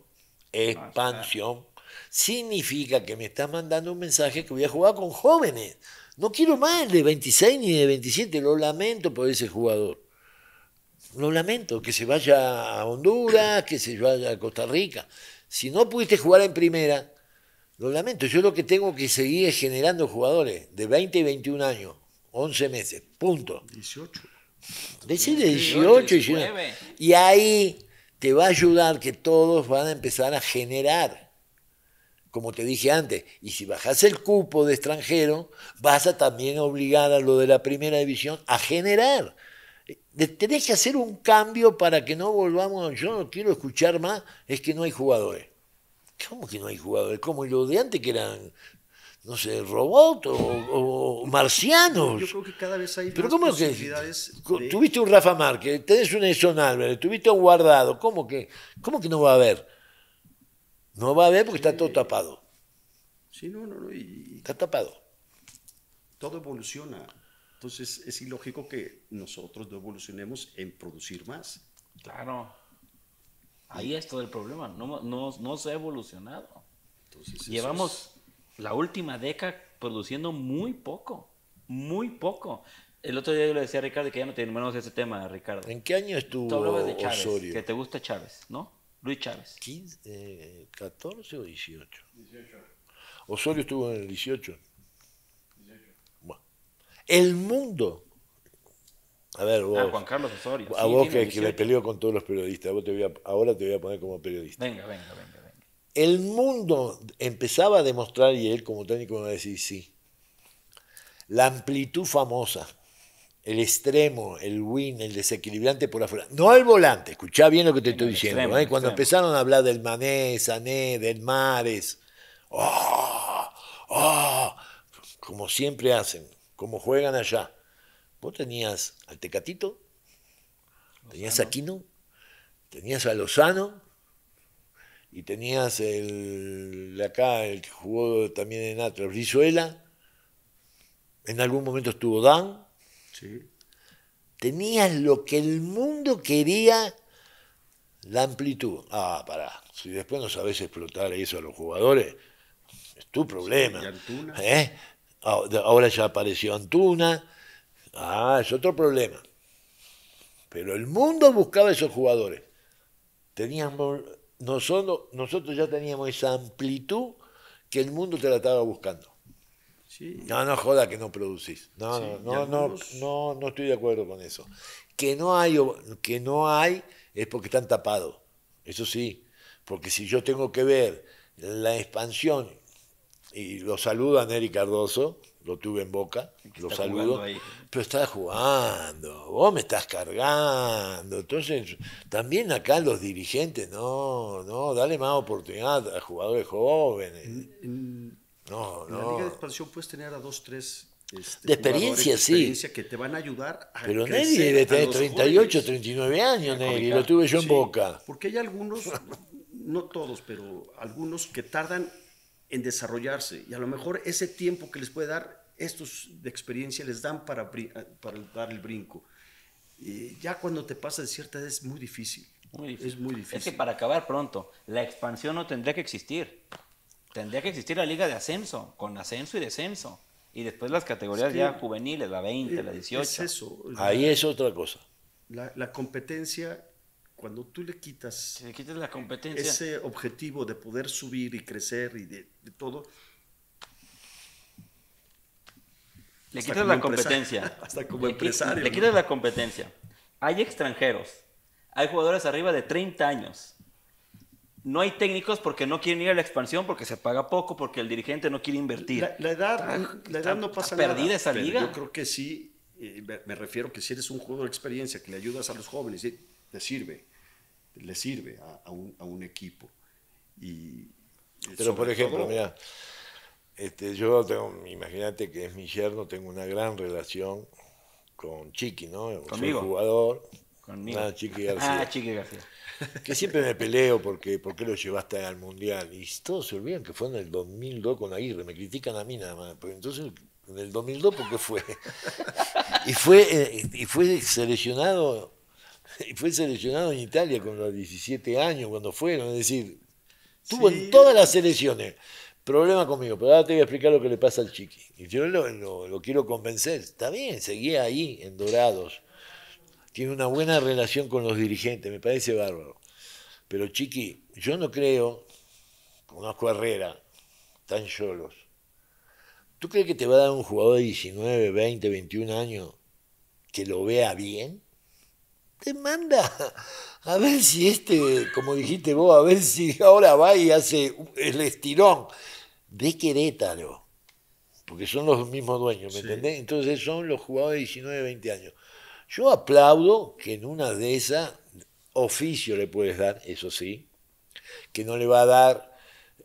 expansión significa que me estás mandando un mensaje que voy a jugar con jóvenes. No quiero más de 26 ni de 27, lo lamento por ese jugador. Lo lamento, que se vaya a Honduras, que se vaya a Costa Rica. Si no pudiste jugar en primera, lo lamento. Yo lo que tengo que seguir es generando jugadores de 20 y 21 años, 11 meses, punto. 18. de 18, y 19. Y ahí te va a ayudar que todos van a empezar a generar como te dije antes, y si bajas el cupo de extranjero, vas a también obligar a lo de la primera división a generar. Tenés que hacer un cambio para que no volvamos, yo no quiero escuchar más, es que no hay jugadores. ¿Cómo que no hay jugadores? Como los de antes que eran no sé, robots o, marcianos. Yo creo que cada vez hay ¿Pero más cómo Que, Tuviste un Rafa Márquez, tenés un Edson tuviste un Guardado, ¿cómo que, cómo que no va a haber? No va a haber porque está todo tapado. Sí, no, no, no. está tapado. Todo evoluciona. Entonces es ilógico que nosotros no evolucionemos en producir más. Claro. Ahí es todo el problema. No, se ha evolucionado. Llevamos la última década produciendo muy poco. Muy poco. El otro día yo le decía a Ricardo que ya no terminamos ese tema, Ricardo. ¿En qué año estuvo Tú Que te gusta Chávez, ¿no? Luis Chávez. ¿14 eh, o 18? 18. Osorio estuvo en el 18. 18. Bueno. El mundo. A ver, vos. Ah, Juan Carlos Osorio. A vos que, le peleó con todos los periodistas. voy ahora te voy a poner como periodista. Venga, venga, venga, venga. El mundo empezaba a demostrar, y él como técnico me va a decir sí, la amplitud famosa el extremo, el win, el desequilibrante por afuera. No al volante, escuchá bien lo que te estoy diciendo. ¿eh? Cuando empezaron a hablar del Mané, Sané, del Mares, oh, oh, como siempre hacen, como juegan allá. Vos tenías al Tecatito, tenías a Aquino, tenías a Lozano y tenías el acá, el que jugó también en Atlas, Rizuela. En algún momento estuvo Dan Tenías lo que el mundo quería, la amplitud. Ah, pará, si después no sabes explotar eso a los jugadores, es tu problema. ¿Eh? Ah, ahora ya apareció Antuna. Ah, es otro problema. Pero el mundo buscaba esos jugadores. Teníamos, nosotros, nosotros ya teníamos esa amplitud que el mundo te la estaba buscando. No, no joda que no producís. No, no, no, no, no, estoy de acuerdo con eso. Que no hay, que no hay es porque están tapados. Eso sí, porque si yo tengo que ver la expansión y lo saludo a Nery Cardoso, lo tuve en boca, lo saludo, pero está jugando, vos me estás cargando. Entonces, también acá los dirigentes, no, no, dale más oportunidad a jugadores jóvenes. No, en la liga de expansión puedes tener a dos, tres este, de experiencia, sí. que te van a ayudar a Pero Neri debe tener 38, 39 años, Neri, lo tuve yo en Boca. Porque hay algunos, no todos, pero algunos que tardan en desarrollarse y a lo mejor ese tiempo que les puede dar estos de experiencia les dan para, eh, para dar el brinco. ya cuando te pasa de cierta edad es muy difícil. Muy difícil. Es muy difícil. Es que para acabar pronto, la expansión no tendría que existir. Tendría que existir la liga de ascenso, con ascenso y descenso. Y después las categorías ya juveniles, la 20, la 18. Ahí es otra cosa. La, competencia, cuando tú le quitas, la competencia. ese objetivo de poder subir y crecer y de, todo, le quitas la competencia. Hasta como le empresario. Le, quitas la competencia. Hay extranjeros. Hay jugadores arriba de 30 años. No hay técnicos porque no quieren ir a la expansión, porque se paga poco, porque el dirigente no quiere invertir. La, edad, no pasa perdida esa liga. yo creo que sí, eh, me refiero que si eres un jugador de experiencia, que le ayudas a los jóvenes, le eh, te sirve, le sirve a, un, equipo. Pero por ejemplo, mira, este, yo tengo, imagínate que es mi yerno, tengo una gran relación con Chiqui, ¿no? Conmigo. jugador, Conmigo. Ah, ah, Chiqui García. Que siempre me peleo porque lo llevaste al Mundial? Y todos se olvidan que fue en el 2002 con Aguirre, me critican a mí nada más, pero entonces en el 2002 porque fue. y fue eh, y fue seleccionado y fue seleccionado en Italia con los 17 años cuando fueron, es decir, estuvo en todas las selecciones. Problema conmigo, pero ahora te voy a explicar lo que le pasa al chiqui. Y yo lo quiero convencer. Está bien, seguía ahí en Dorados tiene una buena relación con los dirigentes, me parece bárbaro. Pero Chiqui, yo no creo, con una Herrera, tan solos. ¿Tú crees que te va a dar un jugador de 19, 20, 21 años que lo vea bien? Te manda a ver si este, como dijiste vos, a ver si ahora va y hace el estirón de Querétaro. Porque son los mismos dueños, ¿me entendés? Entonces son los jugadores de 19, 20 años. Yo aplaudo que en una de esas oficio le puedes dar, eso sí, que no le va a dar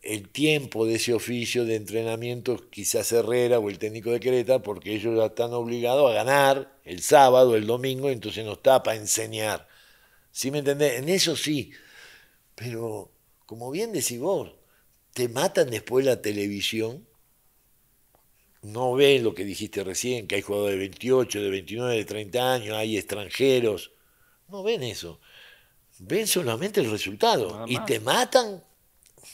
el tiempo de ese oficio de entrenamiento quizás Herrera o el técnico de Creta, porque ellos están obligados a ganar el sábado, el domingo, entonces no está para enseñar. ¿Sí me entendés? En eso sí. Pero, como bien decís vos, te matan después la televisión no ven lo que dijiste recién, que hay jugadores de 28, de 29, de 30 años, hay extranjeros. No ven eso. Ven solamente el resultado. Y te matan.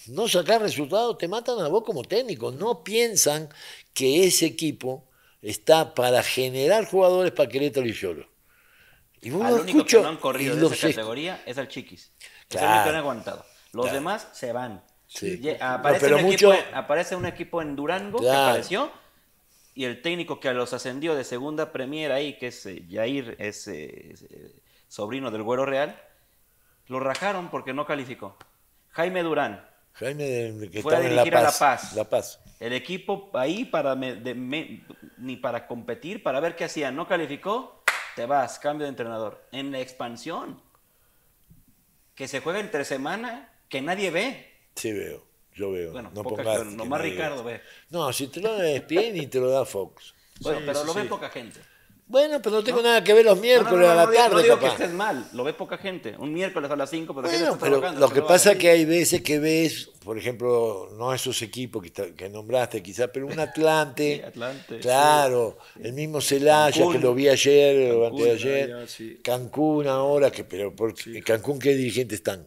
No sacar resultados, te matan a vos como técnico. No piensan que ese equipo está para generar jugadores para Querétaro y cholo Y vos Al único que no han corrido de esa categoría es el Chiquis. Claro. Es aguantado. Los demás se van. Sí. Aparece, un equipo, aparece un equipo en Durango que apareció y el técnico que los ascendió de segunda Premier ahí, que es Jair, eh, es, eh, eh, sobrino del Güero Real, lo rajaron porque no calificó. Jaime Durán. Jaime, que fue en la Paz, La Paz. El equipo ahí para ni para competir, para ver qué hacían. No calificó, te vas, cambio de entrenador. En la expansión, que se juega entre semana, que nadie ve. Sí veo yo veo. no Ricardo ve. No, si te lo da y te lo da Fox. Bueno, pero lo ve poca gente. Bueno, pero no tengo nada que ver los miércoles a la tarde. No mal, lo ve poca gente. Un miércoles a las 5, pero, lo que pasa es que hay veces que ves, por ejemplo, no esos equipos que, nombraste quizás, pero un Atlante. claro, el mismo Celaya que lo vi ayer Cancún, o anteayer. Cancún ahora, que, pero por ¿en Cancún qué dirigentes están?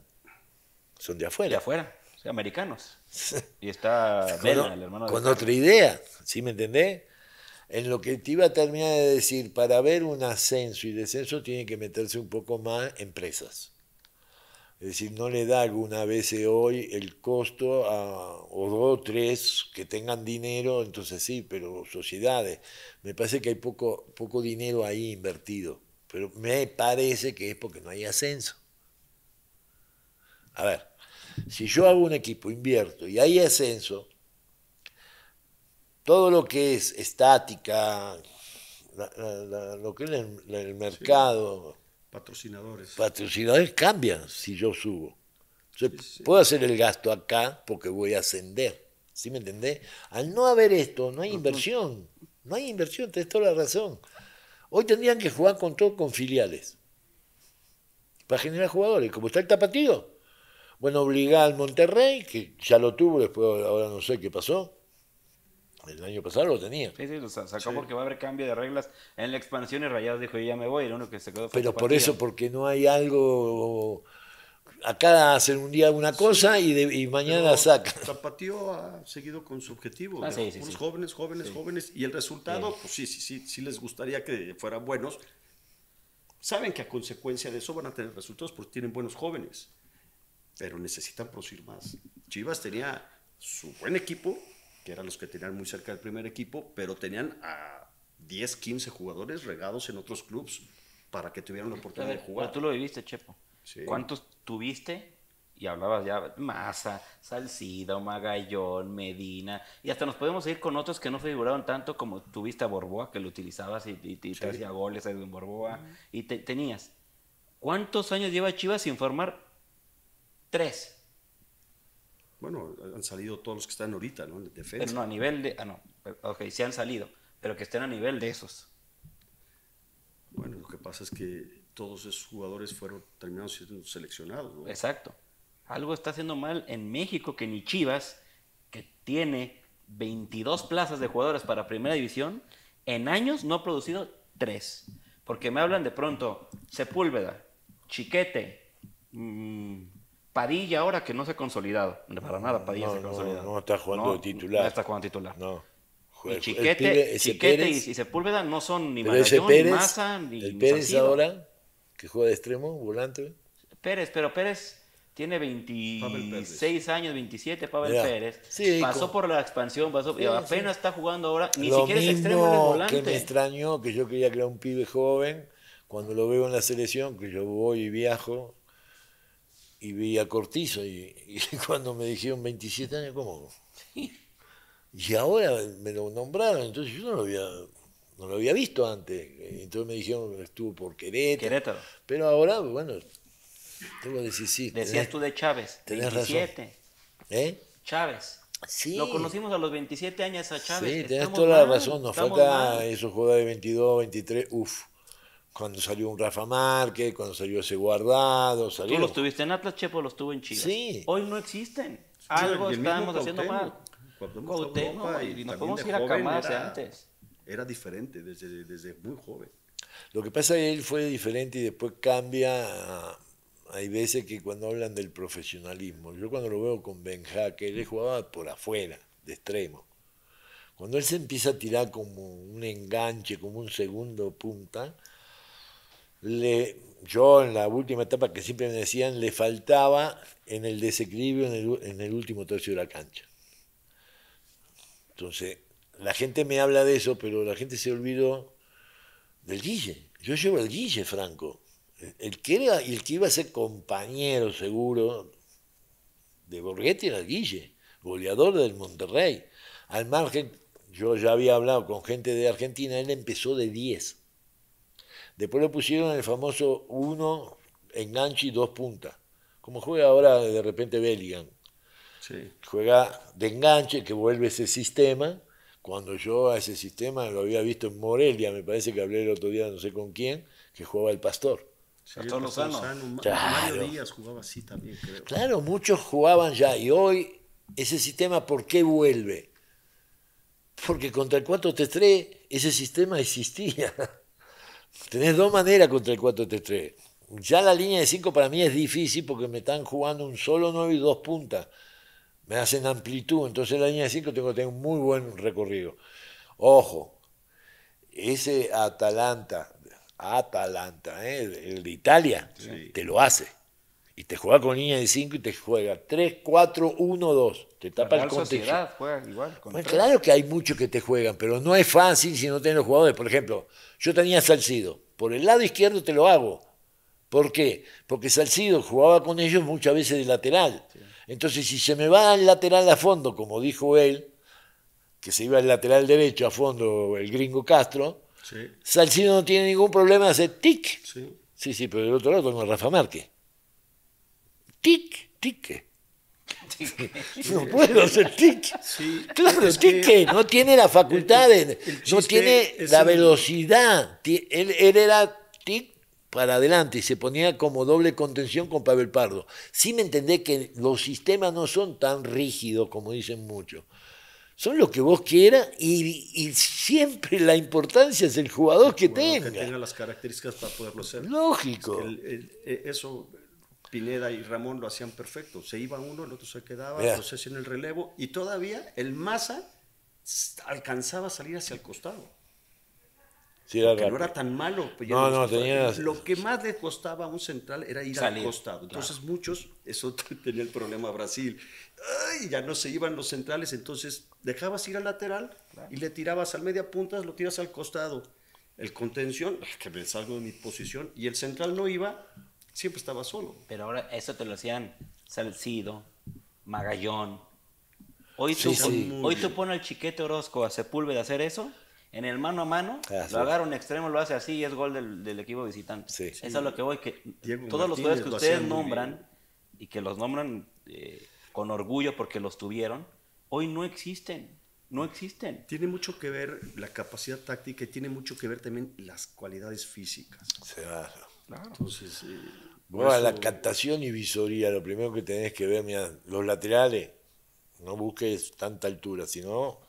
Son de afuera. De afuera, americanos. Y está con, otra idea, ¿sí me entendés? En lo que te iba a terminar de decir, para ver un ascenso y descenso tiene que meterse un poco más empresas. Es decir, no le da alguna vez hoy el costo a o dos tres que tengan dinero, entonces sí, pero sociedades. Me parece que hay poco, poco dinero ahí invertido, pero me parece que es porque no hay ascenso. A ver, si yo hago un equipo, invierto y hay ascenso, todo lo que es estática, lo que es el, mercado. Patrocinadores. Patrocinadores cambian si yo subo. Yo puedo hacer el gasto acá porque voy a ascender. ¿Sí me entendés? Al no haber esto, no hay inversión. No hay inversión, tenés toda la razón. Hoy tendrían que jugar con todo con filiales. Para generar jugadores. Como está el tapatío, bueno, obligá al Monterrey, que ya lo tuvo, después ahora no sé qué pasó. El año pasado lo tenía. Sí, sí, lo sacó porque va a haber cambio de reglas en la expansión y Rayados dijo, ya me voy, el uno que se quedó Pero por eso, porque no hay algo... Acá hacen un día una cosa y, de, mañana saca Zapatío ha seguido con su objetivo. Ah, jóvenes, jóvenes, jóvenes. Y el resultado, pues sí, sí, sí, sí les gustaría que fueran buenos. Saben que a consecuencia de eso van a tener resultados porque tienen buenos jóvenes pero necesitan producir más. Chivas tenía su buen equipo, que eran los que tenían muy cerca del primer equipo, pero tenían a 10, 15 jugadores regados en otros clubes para que tuvieran la oportunidad de jugar. Tú lo viviste, Chepo. ¿Cuántos tuviste? Y hablabas ya Maza, Salsido, Magallón, Medina, y hasta nos podemos ir con otros que no figuraron tanto como tuviste a Borboa, que lo utilizabas y, te hacía goles en Borboa, y tenías. ¿Cuántos años lleva Chivas sin formar Tres. Bueno, han salido todos los que están ahorita, ¿no? En no, a nivel de. Ah, no. Ok, sí han salido, pero que estén a nivel de esos. Bueno, lo que pasa es que todos esos jugadores fueron terminados siendo seleccionados, Exacto. Algo está haciendo mal en México que ni Chivas, que tiene 22 plazas de jugadores para primera división, en años no ha producido tres. Porque me hablan de pronto Sepúlveda, Chiquete, mmm, Padilla ahora que no se ha consolidado. Para nada, Padilla se ha consolidado. No, está jugando de titular. No está jugando titular. No. Chiquete, Chiquete y, Sepúlveda no son ni Marañón, ni Massa ni El Pérez ahora, que juega de extremo, volante. Pérez, pero Pérez tiene 26 años, 27, Pablo Pérez. pasó por la expansión, pasó, apenas está jugando ahora, ni siquiera es extremo el volante. que me extrañó, que yo quería era un pibe joven, cuando lo veo en la selección, que yo voy y viajo, y vi a Cortizo y, cuando me dijeron 27 años, ¿cómo? Y ahora me lo nombraron, entonces yo no lo había, visto antes. Entonces me dijeron estuvo por Querétaro. Pero ahora, bueno, tengo que decir sí. Decías tú de Chávez, 27. ¿Eh? Chávez. Sí. Lo conocimos a los 27 años a Chávez. Sí, tenés toda la razón. Nos falta esos jugadores de 22, 23, uff cuando salió un Rafa Márquez, cuando salió ese guardado. Salió. los tuviste en Atlas, Chepo los tuvo en Chile. Sí. Hoy no existen. Algo estábamos haciendo mal. Cuauhtémoc, y, y nos podemos ir a camas antes. Era diferente desde, desde muy joven. Lo que pasa es que él fue diferente y después cambia. Hay veces que cuando hablan del profesionalismo, yo cuando lo veo con Benja, que él jugaba por afuera, de extremo. Cuando él se empieza a tirar como un enganche, como un segundo punta, le, yo en la última etapa que siempre me decían, le faltaba en el desequilibrio en el, último tercio de la cancha. Entonces, la gente me habla de eso, pero la gente se olvidó del Guille. Yo llevo al Guille, Franco. El que, era, el que iba a ser compañero seguro de Borghetti era el Guille, goleador del Monterrey. Al margen, yo ya había hablado con gente de Argentina, él empezó de 10. Después le pusieron el famoso uno enganche y dos puntas. Como juega ahora de repente Bellingham. Juega de enganche, que vuelve ese sistema. Cuando yo a ese sistema lo había visto en Morelia, me parece que hablé el otro día, no sé con quién, que jugaba el Pastor. Pastor Lozano. Claro. jugaba así también, Claro, muchos jugaban ya. Y hoy, ese sistema, ¿por qué vuelve? Porque contra el 4 3 ese sistema existía. Tenés dos maneras contra el 4-3-3. Ya la línea de 5 para mí es difícil porque me están jugando un solo 9 y dos puntas. Me hacen amplitud, entonces la línea de 5 tengo que tener un muy buen recorrido. Ojo, ese Atalanta, Atalanta, ¿eh? el de Italia, te lo hace. Y te juega con línea de 5 y te juega 3, 4, 1, 2 te tapa el claro que hay muchos que te juegan, pero no es fácil si no tienes los jugadores. Por ejemplo, yo tenía Salcido. Por el lado izquierdo te lo hago. ¿Por qué? Porque Salcido jugaba con ellos muchas veces de lateral. Entonces, si se me va al lateral a fondo, como dijo él, que se iba al lateral derecho a fondo el gringo Castro, Salcido no tiene ningún problema de hacer tic. Sí. sí, pero del otro lado tengo a Rafa Márquez. Tic, tic. no puedo ser tic claro, no tiene la facultad no tiene la velocidad. Él, era tic para adelante y se ponía como doble contención con Pavel Pardo. Sí me entendé que los sistemas no son tan rígidos como dicen muchos. Son lo que vos quieras y, siempre la importancia es el jugador que tenga. Que tenga las características para poderlo ser. Lógico. E, eso Pineda y Ramón lo hacían perfecto. Se iba uno, el otro se quedaba, entonces en el relevo y todavía el masa alcanzaba a salir hacia el costado. Sí, no era tan malo. Pues, lo que más le costaba a un central era ir al costado. Entonces muchos, eso tenía el problema Brasil. ya no se iban los centrales, entonces dejabas ir al lateral y le tirabas al media punta, lo tiras al costado. El contención, que me salgo de mi posición, y el central no iba, siempre estaba solo. Pero ahora eso te lo hacían Salcido, Magallón. Hoy tú, Hoy pones al chiquete Orozco a Sepúlveda a hacer eso, en el mano a mano, ah, lo agarra un extremo, lo hace así y es gol del, equipo visitante. Eso es lo que voy, que todos los jugadores que ustedes nombran y que los nombran eh, con orgullo porque los tuvieron, hoy no existen. No existen. Tiene mucho que ver la capacidad táctica y tiene mucho que ver también las cualidades físicas. Entonces, eh, bueno, la captación y visoría, lo primero que tenés que ver, los laterales, no busques tanta altura, sino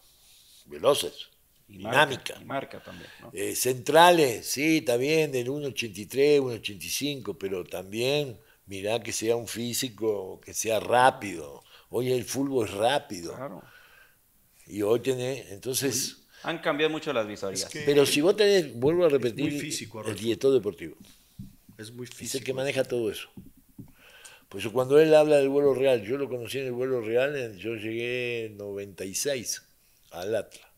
veloces, dinámica. Marca, y marca también. Eh, centrales, sí, también del 1,83, 1,85, pero también mirá que sea un físico, que sea rápido. Hoy el fútbol es rápido. Claro. Y hoy tenés, entonces... Han cambiado mucho las visorías. pero si vos tenés, vuelvo a repetir, físico, el director deportivo. Es muy difícil. Es que maneja todo eso. Pues cuando él habla del vuelo real, yo lo conocí en el vuelo real, yo llegué en 96 al latra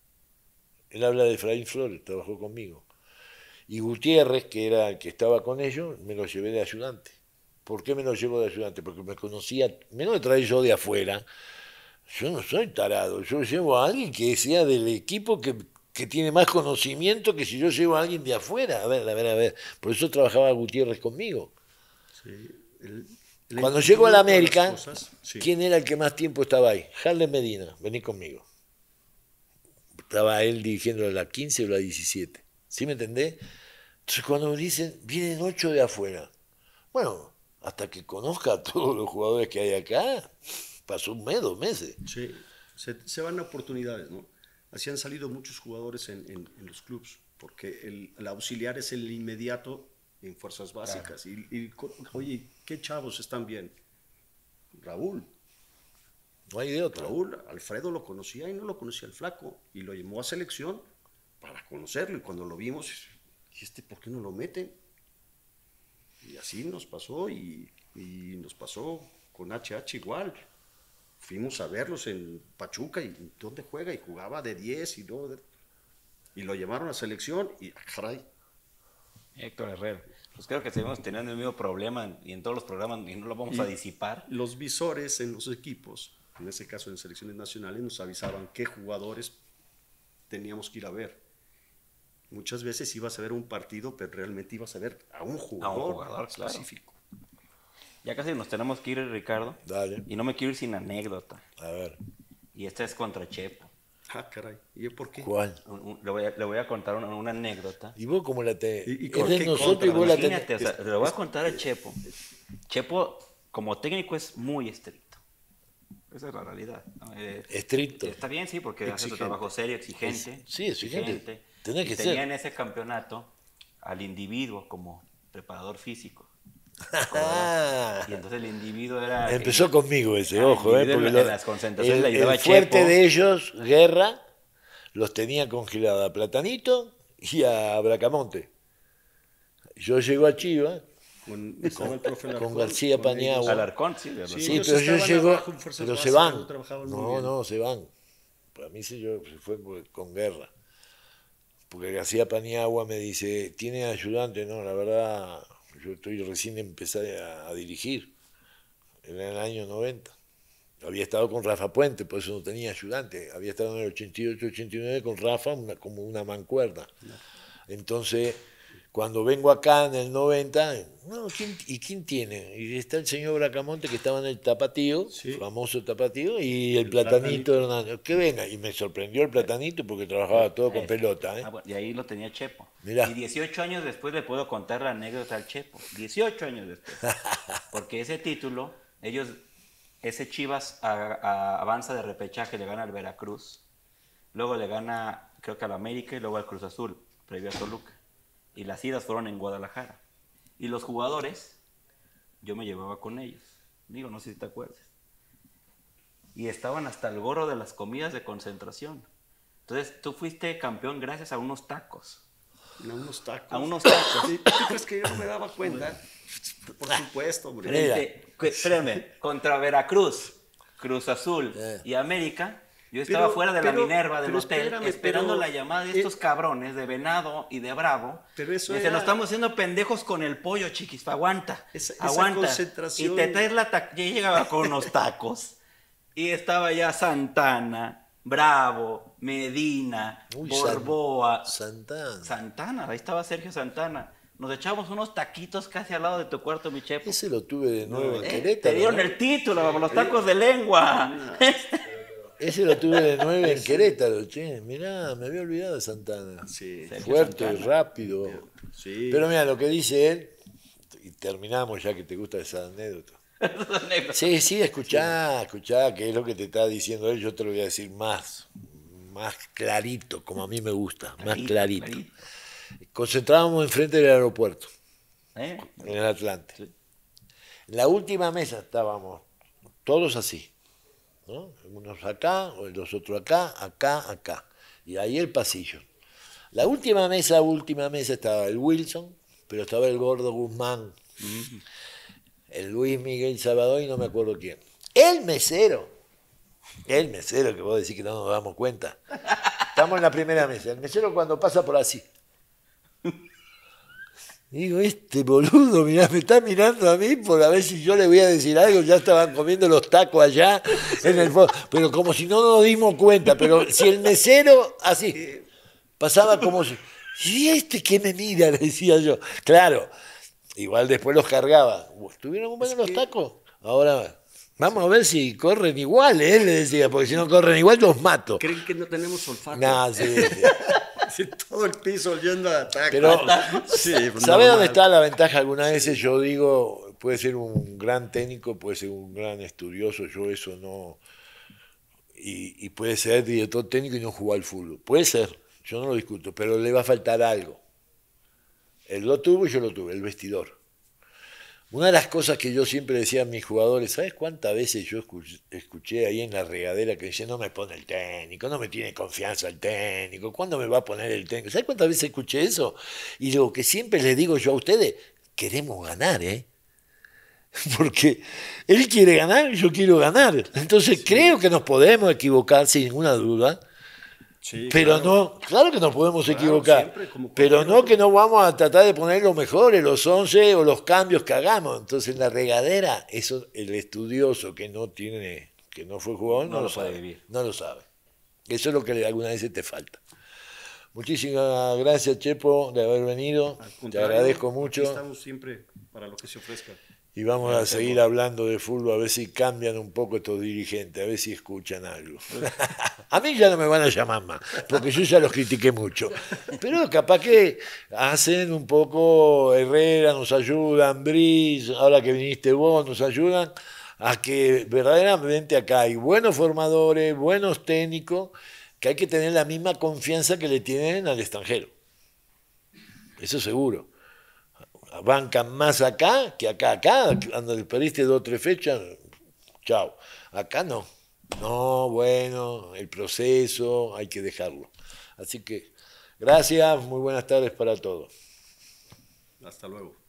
Él habla de Efraín Flores, trabajó conmigo. Y Gutiérrez, que era el que estaba con ellos, me lo llevé de ayudante. ¿Por qué me lo llevo de ayudante? Porque me conocía, me lo yo de afuera. Yo no soy tarado, yo llevo a alguien que sea del equipo que, que tiene más conocimiento que si yo llevo a alguien de afuera. A ver, a ver, a ver. Por eso trabajaba Gutiérrez conmigo. Cuando llegó a la América, ¿quién era el que más tiempo estaba ahí? Harlem Medina, vení conmigo. Estaba él dirigiendo la 15 o la 17. ¿Sí me entendés? Entonces cuando me dicen, vienen ocho de afuera. Bueno, hasta que conozca a todos los jugadores que hay acá, pasó un mes, dos meses. Sí, se, se van oportunidades, ¿no? Así han salido muchos jugadores en, los clubes, porque el, auxiliar es el inmediato en fuerzas básicas. Y, oye, ¿qué chavos están bien? Raúl. No hay de otro. Raúl, Alfredo lo conocía y no lo conocía el flaco. Y lo llamó a selección para conocerlo. Y cuando lo vimos, este por qué no lo meten? Y así nos pasó y, y nos pasó con HH igual fuimos a verlos en Pachuca y dónde juega y jugaba de 10 y y lo llevaron a selección y ah, caray. Héctor Herrera. Pues creo que seguimos teniendo el mismo problema y en todos los programas y no lo vamos a disipar. Los visores en los equipos, en ese caso en selecciones nacionales, nos avisaban qué jugadores teníamos que ir a ver. Muchas veces ibas a ver un partido, pero realmente ibas a ver a un jugador, a específico. Ya casi nos tenemos que ir, Ricardo. Dale. Y no me quiero ir sin anécdota. A ver. Y esta es contra Chepo. Ah, caray. ¿Y por qué? ¿Cuál? le, voy a, contar una, anécdota. Y vos cómo la te... ¿Y, la te... le voy a contar a Chepo. Chepo, como técnico, es muy estricto. Esa es la realidad. Eh, estricto. Está bien, sí, porque hace su trabajo serio, exigente. sí, exigente. Tenía que en ese campeonato al individuo como preparador físico. y entonces el individuo era. Empezó conmigo ese, ojo, ¿eh? Porque las el, fuerte de ellos, guerra, los tenía congelada a Platanito y a Bracamonte. Yo llego a chiva Con, el profe con García con Pañagua. sí, sí, pero yo llego. pero se van. No, no, se van. Para mí se, fue con guerra. Porque García Paniagua me dice: ¿Tiene ayudante? No, la verdad yo estoy recién empezando a, dirigir, en el año 90. Había estado con Rafa Puente, por eso no tenía ayudante. Había estado en el 88-89 con Rafa como una mancuerda. Entonces cuando vengo acá en el 90, no, ¿y quién tiene? Y está el señor Bracamonte que estaba en el Tapatío, famoso Tapatío, y el, platanito, qué Hernández. venga. Y me sorprendió el Platanito porque trabajaba todo con eh, pelota. ¿eh? Ah, y ahí lo tenía Chepo. Y 18 años después le puedo contar la anécdota al Chepo. 18 años después. Porque ese título, ellos, ese Chivas avanza de repechaje, le gana al Veracruz. Luego le gana, creo que al América y luego al Cruz Azul, previo a Toluca y las idas fueron en Guadalajara. Y los jugadores, yo me llevaba con ellos. Digo, no sé si te acuerdas. Y estaban hasta el gorro de las comidas de concentración. Entonces, tú fuiste campeón gracias a unos tacos. A unos tacos. A unos tacos. ¿Tú crees que yo no me daba cuenta? Por supuesto, hombre. Espérame, contra Veracruz, Cruz Azul eh. y América, yo estaba fuera de la Minerva del hotel esperando la llamada de estos eh, cabrones de Venado y de Bravo. Pero eso dice, te nos estamos haciendo pendejos con el pollo, chiquis, aguanta. aguanta. Y te traes la llegaba con los tacos y estaba ya Santana, Bravo, Medina, Borboa. Santana. Santana, ahí estaba Sergio Santana. Nos echamos unos taquitos casi al lado de tu cuarto, mi chepo. Ese lo tuve de nuevo en eh, Te dieron el título, los tacos de lengua. Ah, este, ese lo tuve de nueve en Querétaro, che. Mirá, me había olvidado de Santana. Sí, Fuerte, y rápido. Pero mira, lo que dice él, y terminamos ya que te gusta esa anécdota. sí, sí, escuchá, escuchá, que es lo que te está diciendo él, yo te lo voy a decir más, más clarito, como a mí me gusta, más clarito. Concentrábamos enfrente del aeropuerto, ¿Eh? en el Atlante. la última mesa estábamos, todos así. Unos acá, los otros acá, acá, acá. Y ahí el pasillo. La última mesa, última mesa estaba el Wilson, pero estaba el gordo Guzmán, el Luis Miguel Salvador y no me acuerdo quién. El mesero, el mesero que vos decís que no nos damos cuenta. Estamos en la primera mesa. El mesero cuando pasa por así. Digo, este boludo, mirá, me está mirando a mí por a ver si yo le voy a decir algo. Ya estaban comiendo los tacos allá en el fondo. Pero como si no nos dimos cuenta. Pero si el mesero, así, pasaba como si. ¿Y este qué me mira? decía yo. Claro, igual después los cargaba. Uh, ¿Estuvieron comiendo los tacos? Ahora. Vamos a ver si corren igual, ¿eh? le decía, porque si no corren igual los mato. ¿Creen que no tenemos olfato? Nah, sí. todo el piso yendo a ataque. ¿sabe dónde está la ventaja? Algunas veces yo digo, puede ser un gran técnico, puede ser un gran estudioso, yo eso no... Y, y puede ser director técnico y no jugar al fútbol. Puede ser, yo no lo discuto, pero le va a faltar algo. Él lo tuvo y yo lo tuve, el vestidor. Una de las cosas que yo siempre decía a mis jugadores, ¿sabes cuántas veces yo escuché ahí en la regadera que decía no me pone el técnico, no me tiene confianza el técnico, ¿cuándo me va a poner el técnico? ¿Sabes cuántas veces escuché eso? Y lo que siempre les digo yo a ustedes, queremos ganar, ¿eh? Porque él quiere ganar, yo quiero ganar. Entonces creo que nos podemos equivocar sin ninguna duda, pero no, claro que nos podemos equivocar, pero no que no vamos a tratar de poner los mejores, los 11 o los cambios que hagamos. Entonces en la regadera, eso el estudioso que no tiene, que no fue jugador, no, lo, sabe. Vivir. No lo sabe. Eso es lo que alguna vez te falta. Muchísimas gracias, Chepo, de haber venido. Te agradezco mucho. Estamos siempre para lo que se ofrezca. Y vamos a seguir hablando de fútbol, a ver si cambian un poco estos dirigentes, a ver si escuchan algo. a mí ya no me van a llamar más, porque yo ya los critiqué mucho. Pero capaz que hacen un poco, Herrera nos ayudan, Brice, ahora que viniste vos, nos ayudan a que verdaderamente acá hay buenos formadores, buenos técnicos, que hay que tener la misma confianza que le tienen al extranjero. Eso seguro banca más acá que acá, acá, cuando el dos o tres fechas, chao. Acá no. No, bueno, el proceso, hay que dejarlo. Así que, gracias, muy buenas tardes para todos. Hasta luego.